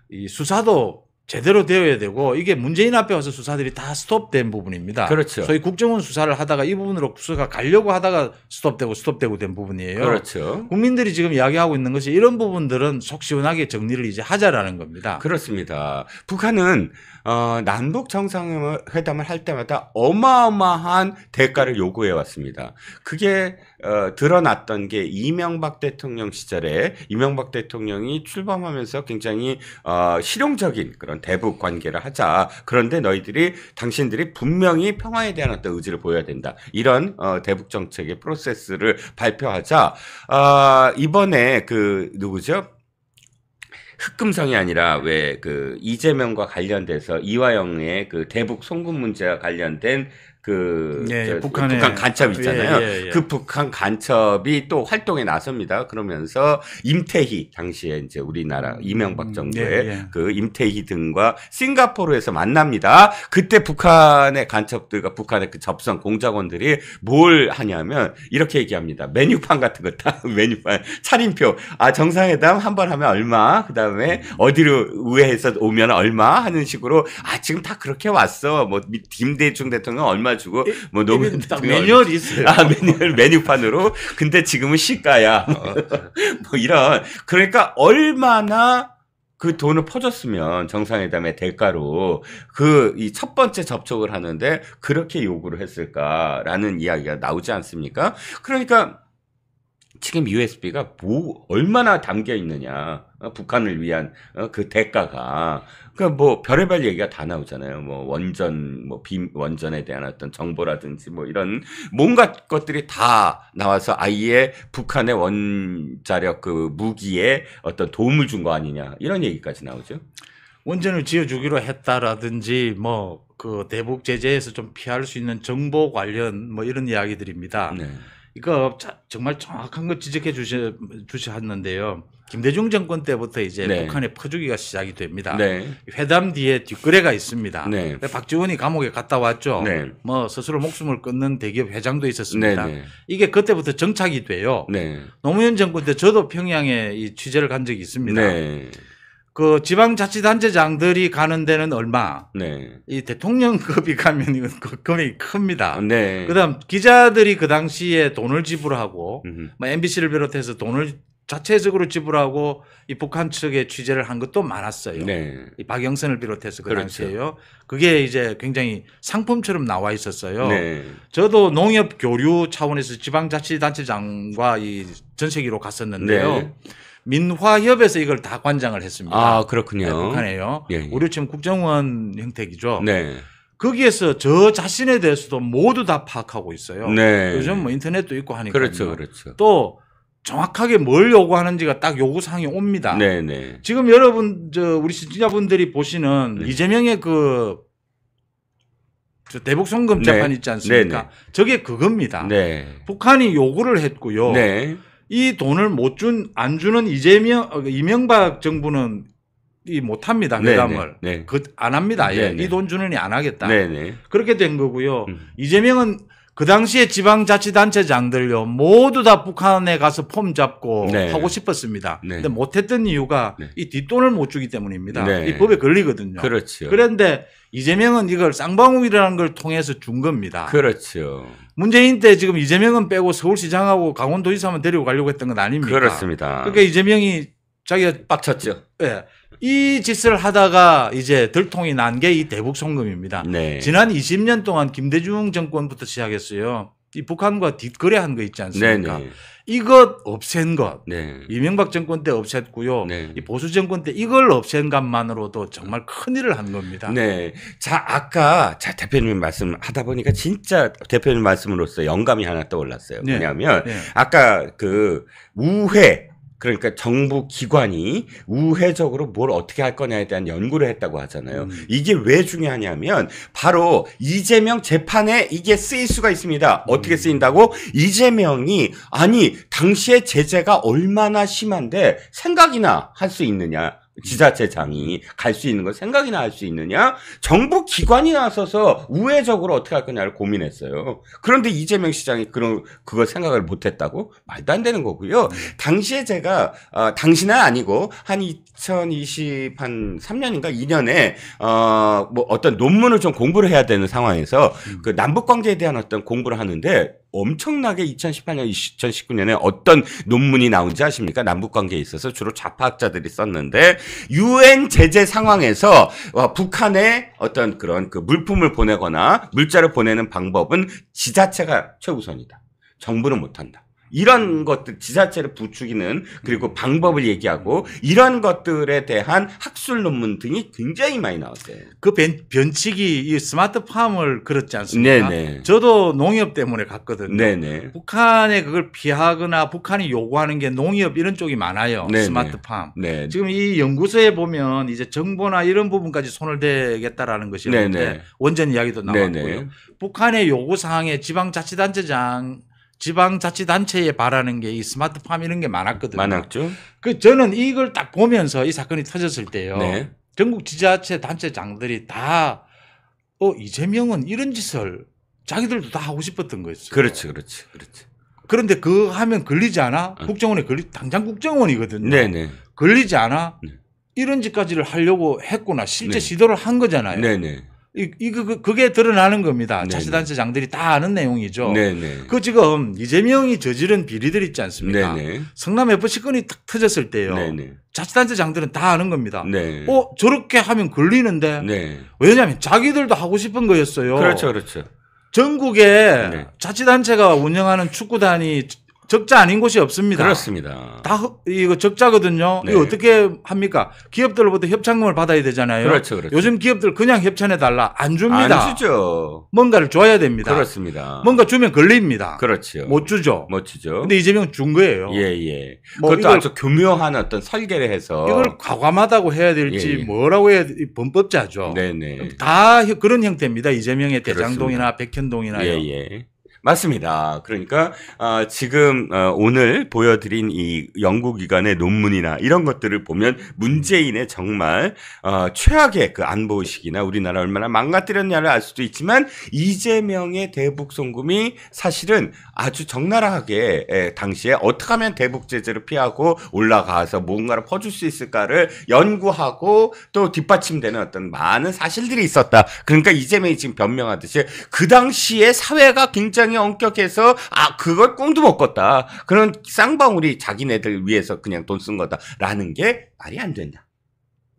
이 수사도 제대로 되어야 되고 이게 문재인 앞에 와서 수사들이 다 스톱된 부분입니다. 그렇죠. 소위 국정원 수사를 하다가 이 부분으로 수사가 가려고 하다가 스톱되고 스톱되고 된 부분이에요. 그렇죠. 국민들이 지금 이야기하고 있는 것이 이런 부분들은 속 시원하게 정리를 이제 하자라는 겁니다. 그렇습니다. 북한은 어, 남북 정상회담을 할 때마다 어마어마한 대가를 요구해 왔습니다. 그게 어, 드러났던 게 이명박 대통령 시절에 이명박 대통령이 출범하면서 굉장히 어, 실용적인 그런 대북 관계를 하자. 그런데 너희들이 당신들이 분명히 평화에 대한 어떤 의지를 보여야 된다. 이런 어, 대북 정책의 프로세스를 발표하자. 어, 이번에 그 누구죠? 흑금성이 아니라 왜 그 이재명과 관련돼서 이화영의 그 대북 송금 문제와 관련된 그 예, 예 북한의, 북한 간첩 예, 있잖아요. 예, 예, 그 북한 간첩이 또 활동에 나섭니다. 그러면서 임태희 당시에 이제 우리나라 음, 이명박 음, 정부의 예, 그 임태희 등과 싱가포르에서 만납니다. 그때 북한의 간첩들과 북한의 그 접선 공작원들이 뭘 하냐면 이렇게 얘기합니다. 메뉴판 같은 거 다 메뉴판 차림표 아 정상회담 한 번 하면 얼마 그다음에 음. 어디로 우회해서 오면 얼마 하는 식으로 아 지금 다 그렇게 왔어. 뭐 김대중 대통령 얼마 담아주고 뭐너무 매뉴얼이 있어요. 아 매뉴얼 메뉴판으로. 근데 지금은 시가야. 어. 뭐 이런. 그러니까 얼마나 그 돈을 퍼줬으면 정상회담의 대가로 그 이 첫 번째 접촉을 하는데 그렇게 요구를 했을까라는 이야기가 나오지 않습니까? 그러니까 지금 USB가 뭐 얼마나 담겨 있느냐 어, 북한을 위한 어, 그 대가가 그러니까 뭐 별의별 얘기가 다 나오잖아요. 뭐 원전, 뭐 비, 원전에 대한 어떤 정보라든지 뭐 이런 뭔가 것들이 다 나와서 아예 북한의 원자력 그 무기에 어떤 도움을 준 거 아니냐 이런 얘기까지 나오죠. 원전을 지어주기로 했다라든지 뭐 그 대북 제재에서 좀 피할 수 있는 정보 관련 뭐 이런 이야기들입니다. 네. 이거 정말 정확한 거 지적해 주셨, 주셨는데요. 김대중 정권 때부터 이제 네. 북한의 퍼주기가 시작이 됩니다. 네. 회담 뒤에 뒷거래가 있습니다. 네. 박지원이 감옥에 갔다 왔죠. 네. 뭐 스스로 목숨을 끊는 대기업 회장도 있었습니다. 네, 네. 이게 그때부터 정착이 돼요. 노무현 정권 때 저도 평양에 이 취재를 간 적이 있습니다. 그 지방자치단체장들이 가는 데는 얼마, 네. 이 대통령급이 가면 이건 그 금액이 큽니다. 네. 그다음 기자들이 그 당시에 돈을 지불하고, 뭐 MBC를 비롯해서 돈을 자체적으로 지불하고 이 북한 측에 취재를 한 것도 많았어요. 네. 이 박영선을 비롯해서 그 그렇죠. 당시에요. 그게 이제 굉장히 상품처럼 나와 있었어요. 네. 저도 농협 교류 차원에서 지방자치단체장과 이 전세기로 갔었는데요. 네. 민화협에서 이걸 다 관장을 했습니다. 아 그렇군요. 네, 북한에요. 예, 예. 우리 지금 국정원 형태기죠 네. 거기에서 저 자신에 대해서도 모두 다 파악하고 있어요. 네. 요즘 뭐 인터넷도 있고 하니까. 그렇죠, 그렇죠. 또 정확하게 뭘 요구하는지가 딱 요구사항이 옵니다. 네네. 네. 지금 여러분, 저, 우리 시청자분들이 보시는 네. 이재명의 그, 저 대북 송금 네. 재판 네. 있지 않습니까? 네네. 네. 저게 그겁니다. 네. 북한이 요구를 했고요. 네. 이 돈을 못 준, 안 주는 이재명, 어, 그 이명박 정부는 이 못합니다. 회담을. 그, 안 합니다. 예. 이돈 주는이 안 하겠다. 네네. 그렇게 된 거고요. 음. 이재명은 그 당시에 지방자치단체장들요 모두 다 북한에 가서 폼 잡고 네. 하고 싶었습니다. 네. 근데 못했던 이유가 네. 이 뒷돈을 못 주기 때문입니다. 네. 이 법에 걸리거든요. 그렇죠. 그런데 이재명은 이걸 쌍방울이라는 걸 통해서 준 겁니다. 그렇죠. 문재인 때 지금 이재명은 빼고 서울시장하고 강원도지사만 데리고 가려고 했던 건 아닙니까? 그렇습니다. 그러니까 이재명이 자기가 빡쳤죠. 예. 네. 이 짓을 하다가 이제 들통이 난 게 이 대북 송금입니다. 네. 지난 20년 동안 김대중 정권부터 시작했어요. 이 북한과 뒷거래한 거 있지 않습니까? 네네. 네. 이것 없앤 것, 네. 이명박 정권 때 없앴고요. 네. 이 보수 정권 때 이걸 없앤 것만으로도 정말 큰 일을 한 겁니다. 네. 자 아까 자 대표님 말씀하다 보니까 진짜 대표님 말씀으로써 영감이 하나 떠올랐어요. 네. 왜냐하면 네. 아까 그 우회 그러니까 정부 기관이 우회적으로 뭘 어떻게 할 거냐에 대한 연구를 했다고 하잖아요. 음. 이게 왜 중요하냐면 바로 이재명 재판에 이게 쓰일 수가 있습니다. 어떻게 음. 쓰인다고? 이재명이 아니 당시에 제재가 얼마나 심한데 생각이나 할 수 있느냐. 지자체장이 갈 수 있는 걸 생각이나 할 수 있느냐? 정부 기관이 나서서 우회적으로 어떻게 할 거냐를 고민했어요. 그런데 이재명 시장이 그런 그걸 생각을 못했다고 말도 안 되는 거고요. 네. 당시에 제가 어, 당신은 아니고 한 2020한 3년인가 2년에 어뭐 어떤 논문을 좀 공부를 해야 되는 상황에서 음. 그 남북 관계에 대한 어떤 공부를 하는데 엄청나게 2018년, 2019년에 어떤 논문이 나온지 아십니까? 남북 관계에 있어서 주로 좌파학자들이 썼는데 유엔 제재 상황에서 어, 북한에 어떤 그런 그 물품을 보내거나 물자를 보내는 방법은 지자체가 최우선이다. 정부는 못한다. 이런 것들 지자체를 부추기는 그리고 음. 방법을 얘기하고 이런 것들에 대한 학술 논문 등이 굉장히 많이 나왔어요. 그 변, 변칙이 이 스마트팜을 그렇지 않습니까? 네네. 네. 저도 농협 때문에 갔거든요. 네네. 네. 북한에 그걸 피하거나 북한이 요구하는 게 농협 이런 쪽이 많아요. 네네. 네. 스마트팜. 네네. 지금 이 연구소에 보면 이제 정보나 이런 부분까지 손을 대겠다라는 것이 있는데 원전 이야기도 나왔고요. 북한의 요구 사항에 지방자치단체장 지방자치단체에 바라는 게 이 스마트팜 이런 게 많았거든요. 많았죠. 그 저는 이걸 딱 보면서 이 사건이 터졌을 때요. 네. 전국 지자체 단체장들이 다 어, 이재명은 이런 짓을 자기들도 다 하고 싶었던 거였어요. 그렇지, 그렇지, 그렇지. 그런데 그거 하면 걸리지 않아? 어. 국정원에 걸리, 당장 국정원이거든요. 네네. 네. 걸리지 않아? 네. 이런 짓까지를 하려고 했구나. 실제 네. 시도를 한 거잖아요. 네네. 네. 이거 그, 그 게 드러나는 겁니다. 자치단체 장들이 다 아는 내용이죠. 네네. 그 지금 이재명이 저지른 비리들 있지 않습니까? 네네. 성남 FC 건이 딱 터졌을 때요. 네네. 자치단체 장들은 다 아는 겁니다. 네. 어 저렇게 하면 걸리는데 네. 왜냐하면 자기들도 하고 싶은 거였어요. 그렇죠, 그렇죠. 전국에 네. 자치단체가 운영하는 축구단이 적자 아닌 곳이 없습니다. 그렇습니다. 다 이거 적자거든요. 네. 이거 어떻게 합니까? 기업들로부터 협찬금을 받아야 되잖아요. 그렇죠, 그렇죠. 요즘 기업들 그냥 협찬해 달라 안 줍니다. 안 주죠. 뭔가를 줘야 됩니다. 그렇습니다. 뭔가 주면 걸립니다. 그렇죠. 못 주죠. 못 주죠. 근데 이재명 준 거예요. 예, 예. 뭐 그것도 아주 교묘한 어떤 설계를 해서 이걸 과감하다고 해야 될지 예, 예. 뭐라고 해야 될지 범법자죠. 네, 네. 다 그런 형태입니다. 이재명의 대장동이나 그렇습니다. 백현동이나 예, 예. 맞습니다. 그러니까 어, 지금 어, 오늘 보여드린 이 연구기관의 논문이나 이런 것들을 보면 문재인의 정말 어, 최악의 그 안보의식이나 우리나라 얼마나 망가뜨렸냐를 알 수도 있지만 이재명의 대북 송금이 사실은 아주 적나라하게 에, 당시에 어떻게 하면 대북 제재를 피하고 올라가서 뭔가를 퍼줄 수 있을까를 연구하고 또 뒷받침되는 어떤 많은 사실들이 있었다. 그러니까 이재명이 지금 변명하듯이 그 당시에 사회가 굉장히 굉장히 엄격해서 아 그걸 꿈도 못 꿨다. 그런 쌍방울이 자기네들 위해서 그냥 돈 쓴 거다라는 게 말이 안 된다.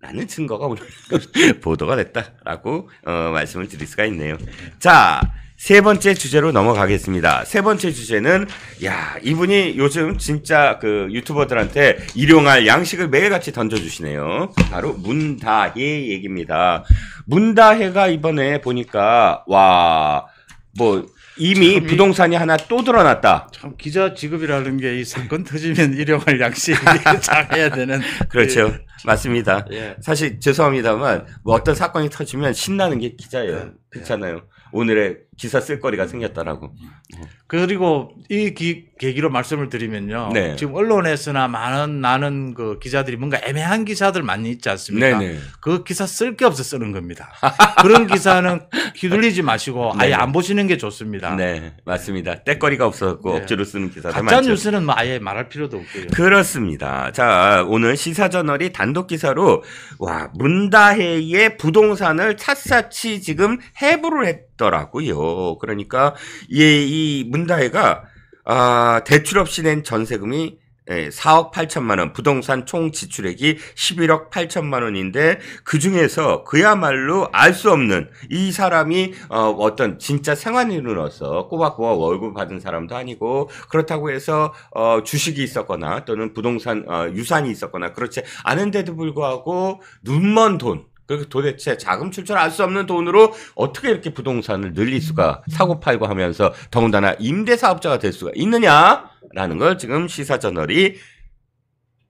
라는 증거가 오늘 보도가 됐다라고 어, 말씀을 드릴 수가 있네요. 자, 세 번째 주제로 넘어가겠습니다. 세 번째 주제는 야 이분이 요즘 진짜 그 유튜버들한테 일용할 양식을 매일같이 던져주시네요. 바로 문다혜 얘기입니다. 문다혜가 이번에 보니까 와뭐 이미 부동산이 하나 또 드러났다. 참 기자 직업이라는 게 이 사건 터지면 일용할 양식이 잘해야 되는. 그렇죠. 그 맞습니다. 예. 사실 죄송합니다만 뭐 어떤 사건이 터지면 신나는 게 기자예요. 예. 그렇잖아요. 오늘의 기사 쓸 거리가 생겼다라고. 음. 그리고 이 기, 계기로 말씀을 드리면요. 네. 지금 언론에서나 많은 나는 그 기자들이 뭔가 애매한 기사들 많이 있지 않습니까? 네네. 네. 그 기사 쓸 게 없어 쓰는 겁니다. 그런 기사는 휘둘리지 마시고 아예 네안 보시는 게 좋습니다. 네, 맞습니다. 때거리가 없었고 네. 억지로 쓰는 기사들 가짜 뉴스는 뭐 아예 말할 필요도 없고요. 그렇습니다. 자, 오늘 시사저널이 단독 기사로 와 문다해의 부동산을 샅샅이 지금 해부를 했더라고요. 그러니까 이, 이 문다혜가 아, 대출 없이 낸 전세금이 4억 예, 8천만 원, 부동산 총 지출액이 11억 8천만 원인데 그 중에서 그야말로 알 수 없는 이 사람이 어, 어떤 진짜 생활인으로서 꼬박꼬박 월급 받은 사람도 아니고 그렇다고 해서 어, 주식이 있었거나 또는 부동산 어, 유산이 있었거나 그렇지 않은데도 불구하고 눈먼 돈 그렇게 도대체 자금 출처를 알 수 없는 돈으로 어떻게 이렇게 부동산을 늘릴 수가 사고 팔고 하면서 더군다나 임대 사업자가 될 수가 있느냐라는 걸 지금 시사저널이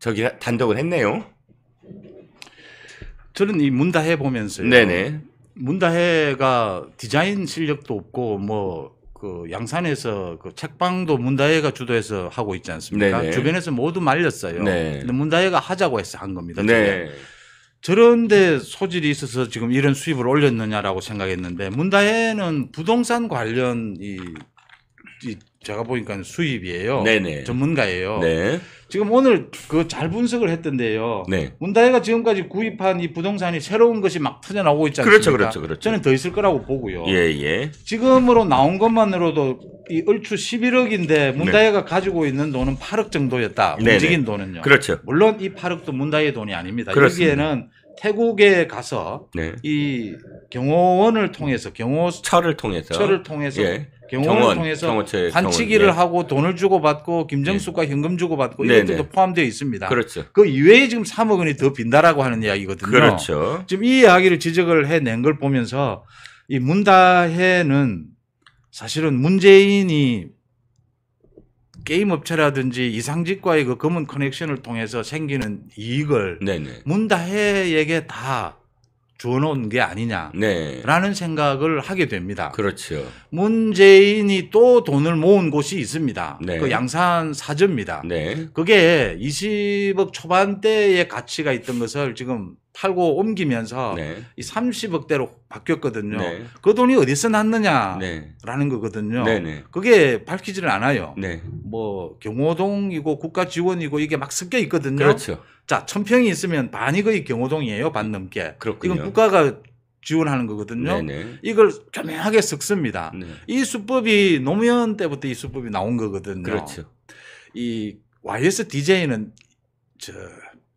저기 단독을 했네요. 저는 이 문다해 보면서 네네 문다해가 디자인 실력도 없고 뭐 그 양산에서 그 책방도 문다해가 주도해서 하고 있지 않습니까? 네네. 주변에서 모두 말렸어요. 네. 근데 문다해가 하자고 해서 한 겁니다. 네. 저런데 소질이 있어서 지금 이런 수입을 올렸느냐라고 생각했는데 문다혜는 부동산 관련 이 제가 보니까 수입이에요. 네네. 전문가예요. 네. 지금 오늘 그 잘 분석을 했던데요. 네. 문다혜가 지금까지 구입한 이 부동산이 새로운 것이 막 터져 나오고 있지 않습니까? 그렇죠, 그렇죠, 그렇죠. 저는 더 있을 거라고 보고요. 예, 예. 지금으로 나온 것만으로도 이 얼추 11억인데 문다혜가 네. 가지고 있는 돈은 8억 정도였다. 네네. 움직인 돈은요. 그렇죠. 물론 이 8억도 문다혜 돈이 아닙니다. 그렇습니다. 여기에는 태국에 가서 네. 이 경호원을 통해서 경호 차를 통해서 차를 통해서 예. 경호을 경원, 통해서 경호체, 관치기를 경 네. 하고 돈을 주고 받고 김정숙과 네. 현금 주고 받고 네, 이런 것도 포함되어 있습니다. 그렇죠. 그 이외에 지금 3억 원이 더 빈다라고 하는 이야기거든요. 그렇죠. 지금 이 이야기를 지적을 해 낸 걸 보면서 이 문다해는 사실은 문재인이 게임 업체라든지 이상직과의 그 검은 커넥션을 통해서 생기는 이익을 네네. 문다해에게 다 주어놓은 게 아니냐라는 네. 생각을 하게 됩니다. 그렇죠. 문재인이 또 돈을 모은 곳이 있습니다. 네. 그 양산 사저입니다. 네. 그게 20억 초반대의 가치가 있던 것을 지금 팔고 옮기면서 네. 이 30억대로 바뀌었거든요. 네. 그 돈이 어디서 났느냐라는 네. 거거든요. 네, 네. 그게 밝히지를 않아요. 네. 뭐 경호동이고 국가 지원이고 이게 막 섞여 있거든요. 그렇죠. 자, 천평이 있으면 반이 거의 경호동이에요. 반 넘게. 그렇군요. 이건 국가가 지원하는 거거든요. 네네. 이걸 교명하게 섞습니다. 이 수법이 노무현 때부터 이 수법이 나온 거거든요. 그렇죠. 이 YS DJ는 저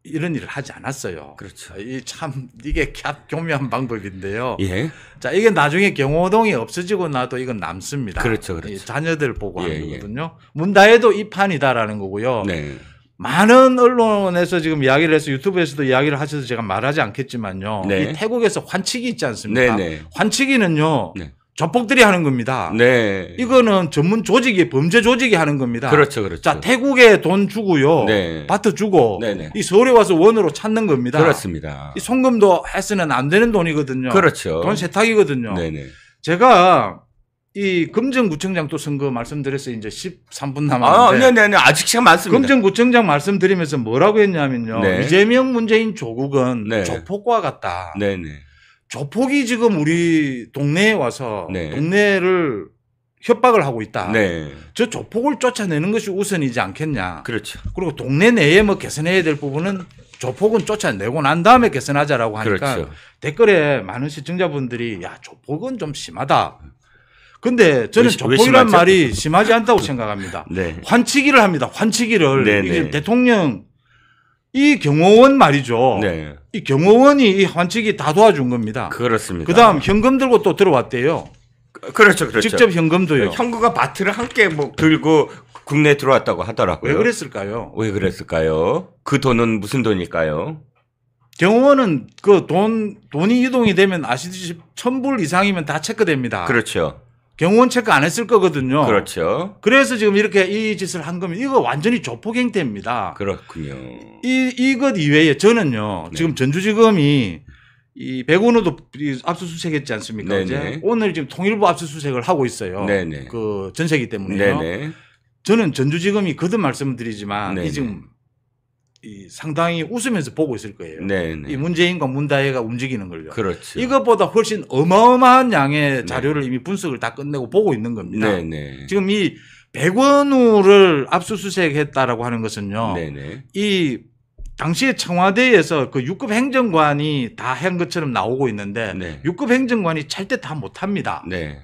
이런 일을 하지 않았어요. 그렇죠. 이참 이게 갭 교묘한 방법인데요. 예. 자 이게 나중에 경호동이 없어지고 나도 이건 남습니다. 그렇죠, 그렇죠. 자녀들 보고 예, 하는 거든요 예. 문다에도이 판이다라는 거고요. 네. 많은 언론에서 지금 이야기를 해서 유튜브에서도 이야기를 하셔서 제가 말하지 않겠지만요. 네. 이 태국에서 환치기 있지 않습니까? 네, 네. 환치기는요. 네. 조폭들이 하는 겁니다. 네. 이거는 전문 조직이 범죄 조직이 하는 겁니다. 그렇죠, 그렇죠. 자 태국에 돈 주고요, 네. 밭도 주고, 네네. 네. 이 서울에 와서 원으로 찾는 겁니다. 그렇습니다. 이 송금도 해서는 안 되는 돈이거든요. 그렇죠. 돈 세탁이거든요. 네네. 네. 제가 이 금정구청장 또 선거 말씀드렸어요. 이제 13분 아, 남았는데. 아, 네, 네, 네. 아직 시간 많습니다. 금정구청장 말씀드리면서 뭐라고 했냐면요. 네. 이재명 문재인 조국은 네. 조폭과 같다. 네, 네. 조 폭이 지금 우리 동네에 와서 네. 동네를 협박을 하고 있다. 네. 저 조폭을 쫓아내는 것이 우선이지 않겠냐. 그렇죠. 그리고 동네 내에 뭐 개선해야 될 부분은 조폭은 쫓아내고 난 다음에 개선하자라고 하니까 그렇죠. 댓글에 많은 시청자분들이 야 조폭은 좀 심하다. 근데 저는 왜, 조폭이란 왜 말이 심하지 않다고 생각합니다. 네. 환치기를 합니다. 환치기를 네, 네. 대통령 이 경호원 말이죠. 네. 이 경호원이 이 환측이 다 도와준 겁니다. 그렇습니다. 그다음 현금 들고 또 들어왔대요. 그, 그렇죠, 그렇죠. 직접 현금도요. 네, 현금과 바트를 함께 뭐 들고 국내 들어왔다고 하더라고요. 왜 그랬을까요? 왜 그랬을까요? 그 돈은 무슨 돈일까요? 경호원은 그 돈 돈이 이동이 되면 아시듯이 천불 이상이면 다 체크됩니다. 그렇죠. 경호원 체크 안 했을 거거든요. 그렇죠. 그래서 지금 이렇게 이 짓을 한 겁니다. 이거 완전히 조폭 행태입니다. 그렇군요. 이 이것 이외에 저는요. 네. 지금 전주지검이 이 백운호도 압수수색했지 않습니까? 이제 네, 네. 오늘 지금 통일부 압수수색을 하고 있어요. 네네. 네. 그 전세기 때문에요. 네네. 저는 전주지검이 거듭 말씀드리지만 이 지금 이 상당히 웃으면서 보고 있을 거예요. 네네. 네. 이 문재인과 문다혜가 움직이는 걸요. 그렇죠. 이것보다 훨씬 어마어마한 양의 네. 자료를 이미 분석을 다 끝내고 보고 있는 겁니다. 네네. 네. 지금 이 백원우를 압수수색했다라고 하는 것은요. 네네. 이 당시에 청와대에서 그 6급 행정관이 다 한 것처럼 나오고 있는데 네. 6급 행정관이 찰 때 다 못합니다. 네.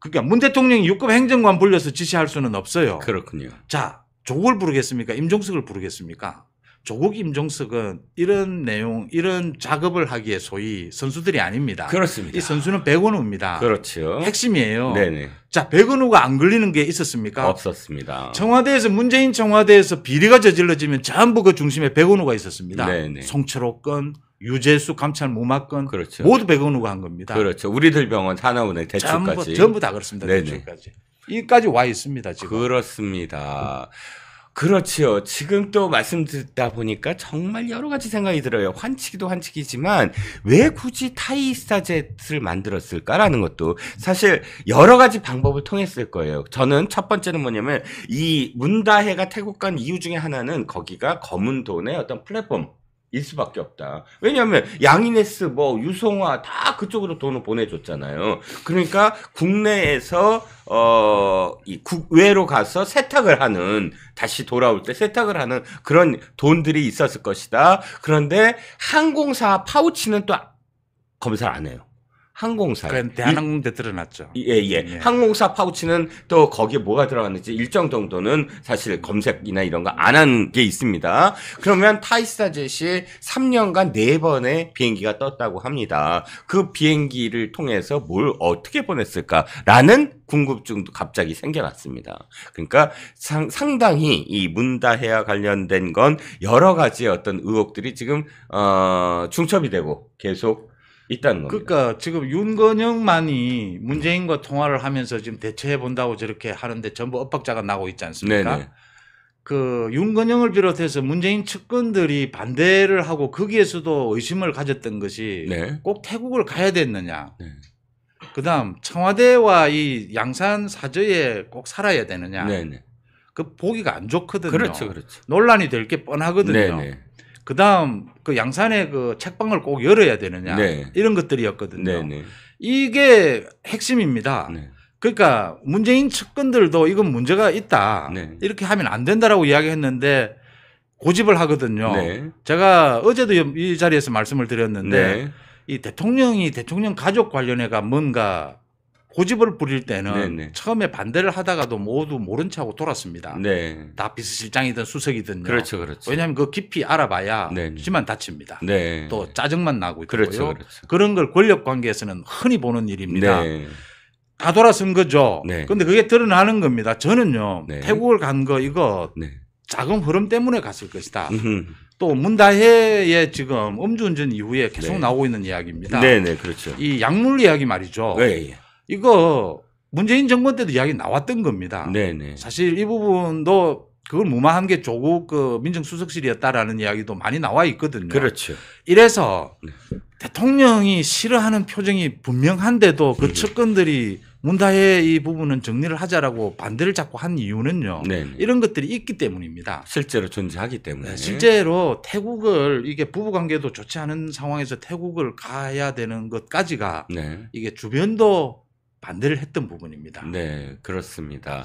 그러니까 문 대통령이 6급 행정관 불려서 지시할 수는 없어요. 그렇군요. 자, 조국을 부르겠습니까? 임종석을 부르겠습니까? 조국 임종석은 이런 내용, 이런 작업을 하기에 소위 선수들이 아닙니다. 그렇습니다. 이 선수는 백원우입니다. 그렇죠. 핵심이에요. 네네. 자, 백원우가 안 걸리는 게 있었습니까? 없었습니다. 청와대에서 문재인 청와대에서 비리가 저질러지면 전부 그 중심에 백원우가 있었습니다. 네네. 송철호 건 유재수 감찰 무마건 그렇죠. 모두 백원우가 한 겁니다. 그렇죠. 우리들 병원 산하은행 대출까지 전부, 전부 다 그렇습니다. 네네. 대출까지 이까지 와 있습니다 지금. 그렇습니다. 그렇지요. 지금 또 말씀 듣다 보니까 정말 여러 가지 생각이 들어요. 환치기도 환치기지만 왜 굳이 타이스타젯을 만들었을까라는 것도 사실 여러 가지 방법을 통했을 거예요. 저는 첫 번째는 뭐냐면 이 문다해가 태국 간 이유 중에 하나는 거기가 검은 돈의 어떤 플랫폼 일 수밖에 없다. 왜냐하면 양이네스 뭐 유성화 다 그쪽으로 돈을 보내줬잖아요. 그러니까 국내에서 어이 국외로 가서 세탁을 하는 다시 돌아올 때 세탁을 하는 그런 돈들이 있었을 것이다. 그런데 항공사 파우치는 또 검사를 안 해요. 항공사. 그 대한항공대 들어놨죠. 예, 예, 예. 항공사 파우치는 또 거기에 뭐가 들어갔는지 일정 정도는 사실 검색이나 이런 거 안 한 게 있습니다. 그러면 타이스타젯이 3년간 4번의 비행기가 떴다고 합니다. 그 비행기를 통해서 뭘 어떻게 보냈을까라는 궁금증도 갑자기 생겨났습니다. 그러니까 상, 상당히 이 문다해와 관련된 건 여러 가지 어떤 의혹들이 지금 어, 중첩이 되고 계속 있다는 겁니다. 그러니까 지금 윤건영만이 문재인과 통화를 하면서 지금 대처해 본다고 저렇게 하는데 전부 엇박자가 나고 있지 않습니까? 네네. 그 윤건영을 비롯해서 문재인 측근들이 반대를 하고 거기에서도 의심을 가졌던 것이 네. 꼭 태국을 가야 됐느냐. 네. 그다음 청와대와 이 양산 사저에 꼭 살아야 되느냐. 네네. 그 보기가 안 좋거든요. 그렇죠, 그렇죠. 논란이 될 게 뻔하거든요. 네네. 그다음 그 양산의 그 책방을 꼭 열어야 되느냐 네. 이런 것들이었거든요. 네, 네. 이게 핵심입니다. 네. 그러니까 문재인 측근들도 이건 문제가 있다 네. 이렇게 하면 안 된다라고 이야기했는데 고집을 하거든요. 제가 어제도 이 자리에서 말씀을 드렸는데 이 대통령이 대통령 가족 관련해가 뭔가 고집을 부릴 때는 네네. 네. 처음에 반대를 하다가도 모두 모른 체하고 돌았습니다. 네. 다 비서실장이든 수석이든 그렇죠, 그렇죠. 왜냐하면 그 깊이 알아봐야 네네. 심한 다칩니다. 네. 또 짜증만 나고 있고요. 그렇죠, 그렇죠. 그런 걸 권력 관계에서는 흔히 보는 일입니다. 네. 다 돌아선 거죠. 그런데 네. 그게 드러나는 겁니다. 저는요 네. 태국을 간 거 이거 네. 자금 흐름 때문에 갔을 것이다. 음. 또 문다해의 지금 음주운전 이후에 계속 네. 나오고 있는 이야기입니다. 네, 네, 그렇죠. 이 약물 이야기 말이죠. 네, 예. 이거 문재인 정권 때도 이야기 나왔던 겁니다. 네네. 사실 이 부분도 그걸 무마한 게 조국 그 민정수석실이었다라는 이야기도 많이 나와 있거든요. 그렇죠. 이래서 네. 대통령이 싫어하는 표정이 분명한데도 그 음. 측근들이 문다해 이 부분은 정리를 하자라고 반대를 자꾸 한 이유는요. 네 이런 것들이 있기 때문입니다. 실제로 존재하기 때문에. 네, 실제로 태국을 이게 부부관계도 좋지 않은 상황에서 태국을 가야 되는 것까지가 네. 이게 주변도 반대를 했던 부분입니다. 네, 그렇습니다.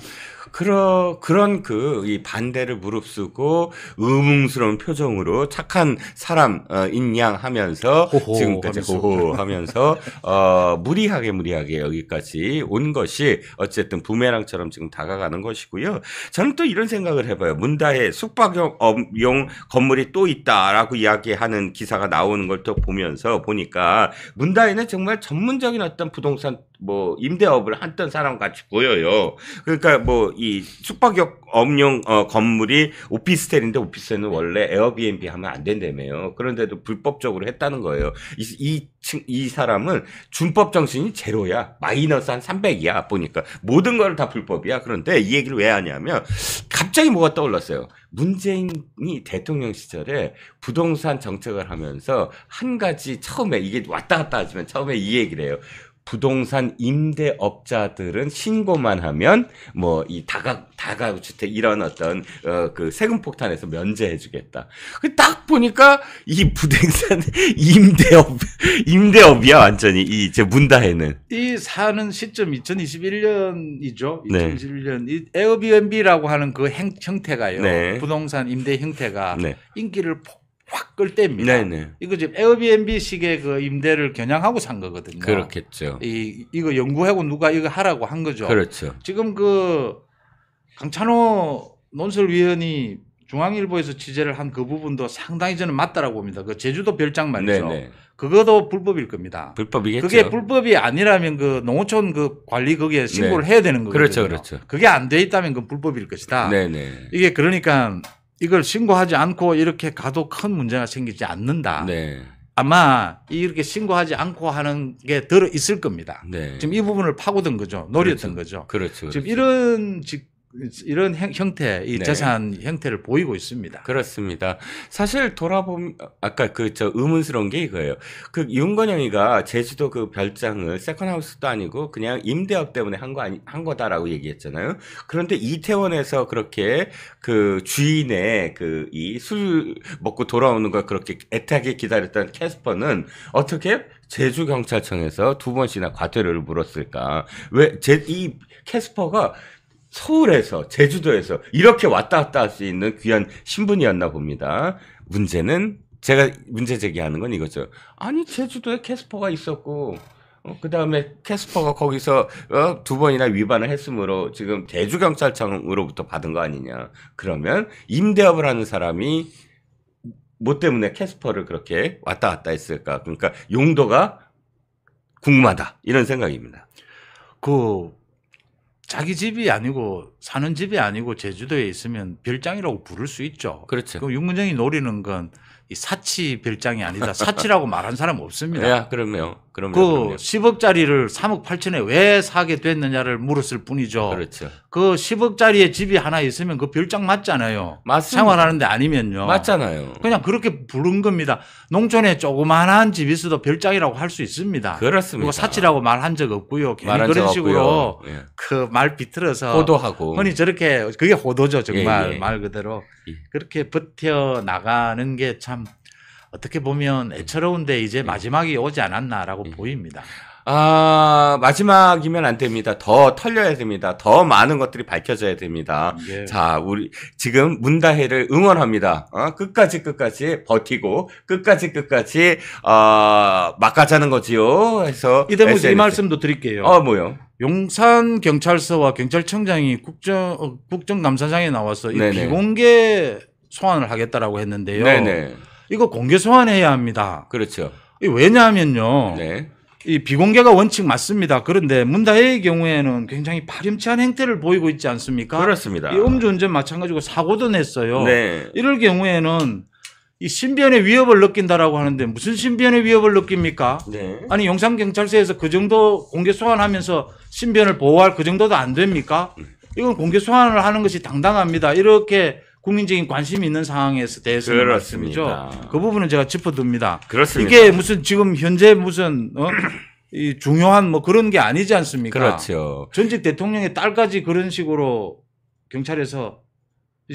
그러, 그런 그 이 반대를 무릅쓰고 의문스러운 표정으로 착한 사람 어, 인양 하면서 호호, 지금까지 호호 하면서 어, 무리하게 무리하게 여기까지 온 것이 어쨌든 부메랑처럼 지금 다가가는 것이고요. 저는 또 이런 생각을 해봐요. 문다에 숙박용 어, 건물이 또 있다라고 이야기하는 기사가 나오는 걸 또 보면서 보니까 문다에는 정말 전문적인 어떤 부동산 뭐 임대업을 했던 사람 같이 보여요. 그러니까 뭐 이 숙박업 업용 어, 건물이 오피스텔인데 오피스텔은 원래 에어비앤비 하면 안 된다며요. 그런데도 불법적으로 했다는 거예요. 이, 이, 이 사람은 준법 정신이 제로야. 마이너스 한 300이야. 보니까 모든 걸 다 불법이야. 그런데 이 얘기를 왜 하냐면 갑자기 뭐가 떠올랐어요. 문재인이 대통령 시절에 부동산 정책을 하면서 한 가지 처음에 이게 왔다 갔다 하지만 처음에 이 얘기를 해요. 부동산 임대업자들은 신고만 하면 뭐 이 다가 다가구 주택 이런 어떤 어, 그 세금 폭탄에서 면제해주겠다. 그 딱 보니까 이 부동산 임대업 임대업이야 완전히 이제문다에는이 사는 시점 2021년이죠. 네. 2021년 이 에어비앤비라고 하는 그 행, 형태가요. 네. 부동산 임대 형태가 네. 인기를 폭확 끌때입니다. 네네. 이거 지금 에어비앤비식의 그 임대를 겨냥하고 산 거거든요. 그렇겠죠. 이 이거 연구하고 누가 이거 하라고 한 거죠. 그렇죠. 지금 그 강찬호 논설위원이 중앙일보에서 취재를 한 그 부분도 상당히 저는 맞다라고 봅니다. 그 제주도 별장 말이죠. 네네. 그것도 불법일 겁니다. 불법이겠죠. 그게 불법이 아니라면 그 농어촌 그 관리 거기에 신고를 네. 해야 되는 거거든요. 그렇죠, 그렇죠. 그게 안 돼 있다면 그 불법일 것이다. 네네. 이게 그러니까 이걸 신고하지 않고 이렇게 가도 큰 문제가 생기지 않는다. 네. 아마 이렇게 신고하지 않고 하는 게 들어 있을 겁니다. 네. 지금 이 부분을 파고든 거죠. 노렸던 그렇죠. 거죠. 그렇죠. 그렇죠. 지금 이런 이런 형태, 이 네. 재산 형태를 보이고 있습니다. 그렇습니다. 사실 돌아보면 아까 그 저 의문스러운 게 이거예요. 그 윤건영이가 제주도 그 별장을 세컨하우스도 아니고 그냥 임대업 때문에 한 거 아니 한 거다라고 얘기했잖아요. 그런데 이태원에서 그렇게 그 주인의 그 이 술 먹고 돌아오는 걸 그렇게 애타게 기다렸던 캐스퍼는 어떻게 제주 경찰청에서 두 번씩이나 과태료를 물었을까? 왜 제 이 캐스퍼가 서울에서 제주도에서 이렇게 왔다 갔다 할 수 있는 귀한 신분이었나 봅니다. 문제는 제가 문제 제기하는 건 이거죠. 아니 제주도에 캐스퍼가 있었고 어, 그 다음에 캐스퍼가 거기서 어, 두 번이나 위반을 했으므로 지금 대주경찰청으로부터 받은 거 아니냐. 그러면 임대업을 하는 사람이 뭐 때문에 캐스퍼를 그렇게 왔다 갔다 했을까. 그러니까 용도가 궁금하다. 이런 생각입니다. 그 자기 집이 아니고 사는 집이 아니고 제주도에 있으면 별장이라고 부를 수 있죠. 그렇죠. 그럼 윤근정이 노리는 건이 사치 별장이 아니다. 사치라고 말한 사람 없습니다. 야, 그럼요. 그럼요. 그 그럼요. 10억짜리를 3억 8천에 왜 사게 됐느냐를 물었을 뿐이죠. 그렇죠. 그 10억짜리의 집이 하나 있으면 그 별장 맞잖아요. 맞습니다. 생활하는데 아니면요. 맞잖아요. 그냥 그렇게 부른 겁니다. 농촌에 조그만한 집이 있어도 별장이라고 할 수 있습니다. 그렇습니다. 사치라고 말한 적 없고요. 괜히 그런 식으로 예. 그말 비틀어서 호도하고. 흔히 저렇게 그게 호도죠 정말 예, 예. 말 그대로. 그렇게 버텨 나가는 게 참 어떻게 보면 애처로운데 이제 네. 마지막이 오지 않았나라고 네. 보입니다. 아, 마지막이면 안 됩니다. 더 털려야 됩니다. 더 많은 것들이 밝혀져야 됩니다. 예. 자, 우리 지금 문다해를 응원합니다. 어? 끝까지 끝까지 버티고 끝까지 끝까지 어, 막가자는 거지요. 해서 이 대목 이 말씀도 드릴게요. 어, 뭐요? 용산 경찰서와 경찰청장이 국정 어, 국정감사장에 나와서 이 비공개 소환을 하겠다라고 했는데요. 네네. 이거 공개 소환해야 합니다. 그렇죠. 왜냐하면요. 네. 이 비공개가 원칙 맞습니다. 그런데 문다혜의 경우에는 굉장히 파렴치한 행태를 보이고 있지 않습니까? 그렇습니다. 이 음주운전 마찬가지고 사고도 냈어요. 네. 이럴 경우에는 이 신변의 위협을 느낀다라고 하는데 무슨 신변의 위협을 느낍니까? 네. 아니 용산 경찰서에서 그 정도 공개 소환하면서 신변을 보호할 그 정도도 안 됩니까? 음. 이건 공개 소환을 하는 것이 당당합니다. 이렇게 국민적인 관심이 있는 상황에 서 대해서 말씀이죠. 그 부분은 제가 짚어둡니다. 그렇습니다. 이게 무슨 지금 현재 무슨 어? 이 중요한 뭐 그런 게 아니지 않습니까? 그렇죠. 전직 대통령의 딸까지 그런 식으로 경찰에서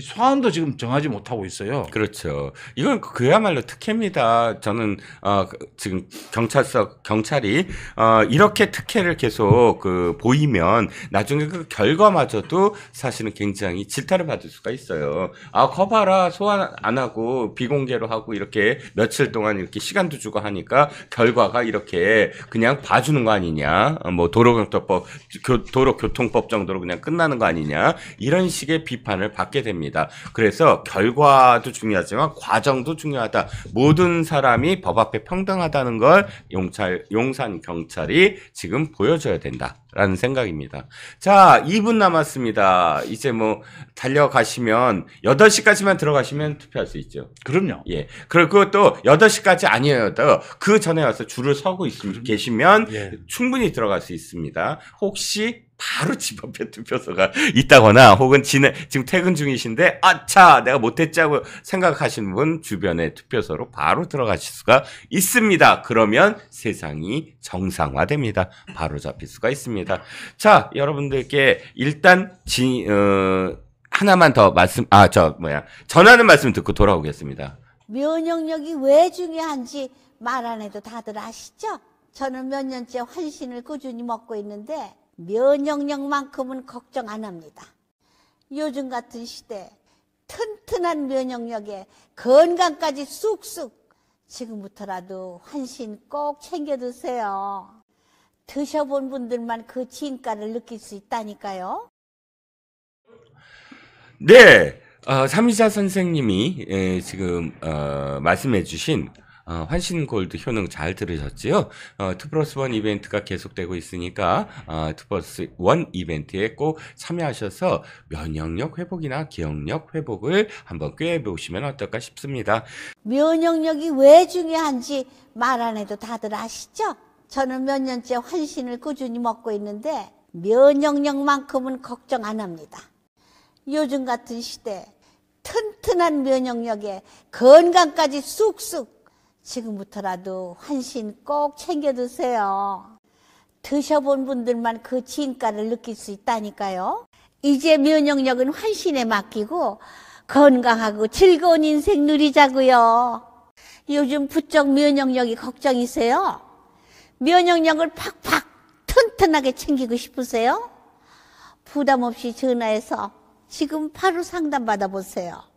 사안도 지금 정하지 못하고 있어요. 그렇죠. 이건 그야말로 특혜입니다. 저는 어, 그 지금 경찰서 경찰이 어, 이렇게 특혜를 계속 그 보이면 나중에 그 결과마저도 사실은 굉장히 질타를 받을 수가 있어요. 아 커봐라 소환 안 하고 비공개로 하고 이렇게 며칠 동안 이렇게 시간도 주고 하니까 결과가 이렇게 그냥 봐주는 거 아니냐? 어, 뭐 도로교통법 도로교통법 정도로 그냥 끝나는 거 아니냐? 이런 식의 비판을 받게 됩니다. 됩니다. 그래서 결과도 중요하지만 과정도 중요하다. 모든 사람이 법 앞에 평등하다는 걸 용찰, 용산 경찰이 지금 보여줘야 된다. 라는 생각입니다. 자, 2분 남았습니다. 이제 뭐 달려가시면 8시까지만 들어가시면 투표할 수 있죠. 그럼요. 예. 그리고 또 8시까지 아니어도 그 전에 와서 줄을 서고 있, 계시면 예. 충분히 들어갈 수 있습니다. 혹시 바로 집 앞에 투표소가 있다거나 혹은 지내, 지금 퇴근 중이신데 아차 내가 못했지 하고 생각하시는 분 주변에 투표소로 바로 들어가실 수가 있습니다. 그러면 세상이 정상화됩니다. 바로 잡힐 수가 있습니다. 겁니다. 자, 여러분들께 일단 지, 어, 하나만 더 말씀, 아, 저, 뭐야. 전하는 말씀 듣고 돌아오겠습니다. 면역력이 왜 중요한지 말 안 해도 다들 아시죠? 저는 몇 년째 환신을 꾸준히 먹고 있는데 면역력만큼은 걱정 안 합니다. 요즘 같은 시대 튼튼한 면역력에 건강까지 쑥쑥 지금부터라도 환신 꼭 챙겨 드세요. 드셔본 분들만 그 진가를 느낄 수 있다니까요. 네, 어, 삼이사 선생님이 예, 지금 어, 말씀해주신 어, 환신골드 효능 잘 들으셨지요? 어, 투 플러스 원 이벤트가 계속되고 있으니까 어, 투 플러스 원 이벤트에 꼭 참여하셔서 면역력 회복이나 기억력 회복을 한번 꾀해보시면 어떨까 싶습니다. 면역력이 왜 중요한지 말 안 해도 다들 아시죠? 저는 몇 년째 환신을 꾸준히 먹고 있는데 면역력만큼은 걱정 안 합니다. 요즘 같은 시대 튼튼한 면역력에 건강까지 쑥쑥 지금부터라도 환신 꼭 챙겨 드세요. 드셔본 분들만 그 진가를 느낄 수 있다니까요. 이제 면역력은 환신에 맡기고 건강하고 즐거운 인생 누리자고요. 요즘 부쩍 면역력이 걱정이세요? 면역력을 팍팍 튼튼하게 챙기고 싶으세요? 부담 없이 전화해서 지금 바로 상담 받아보세요.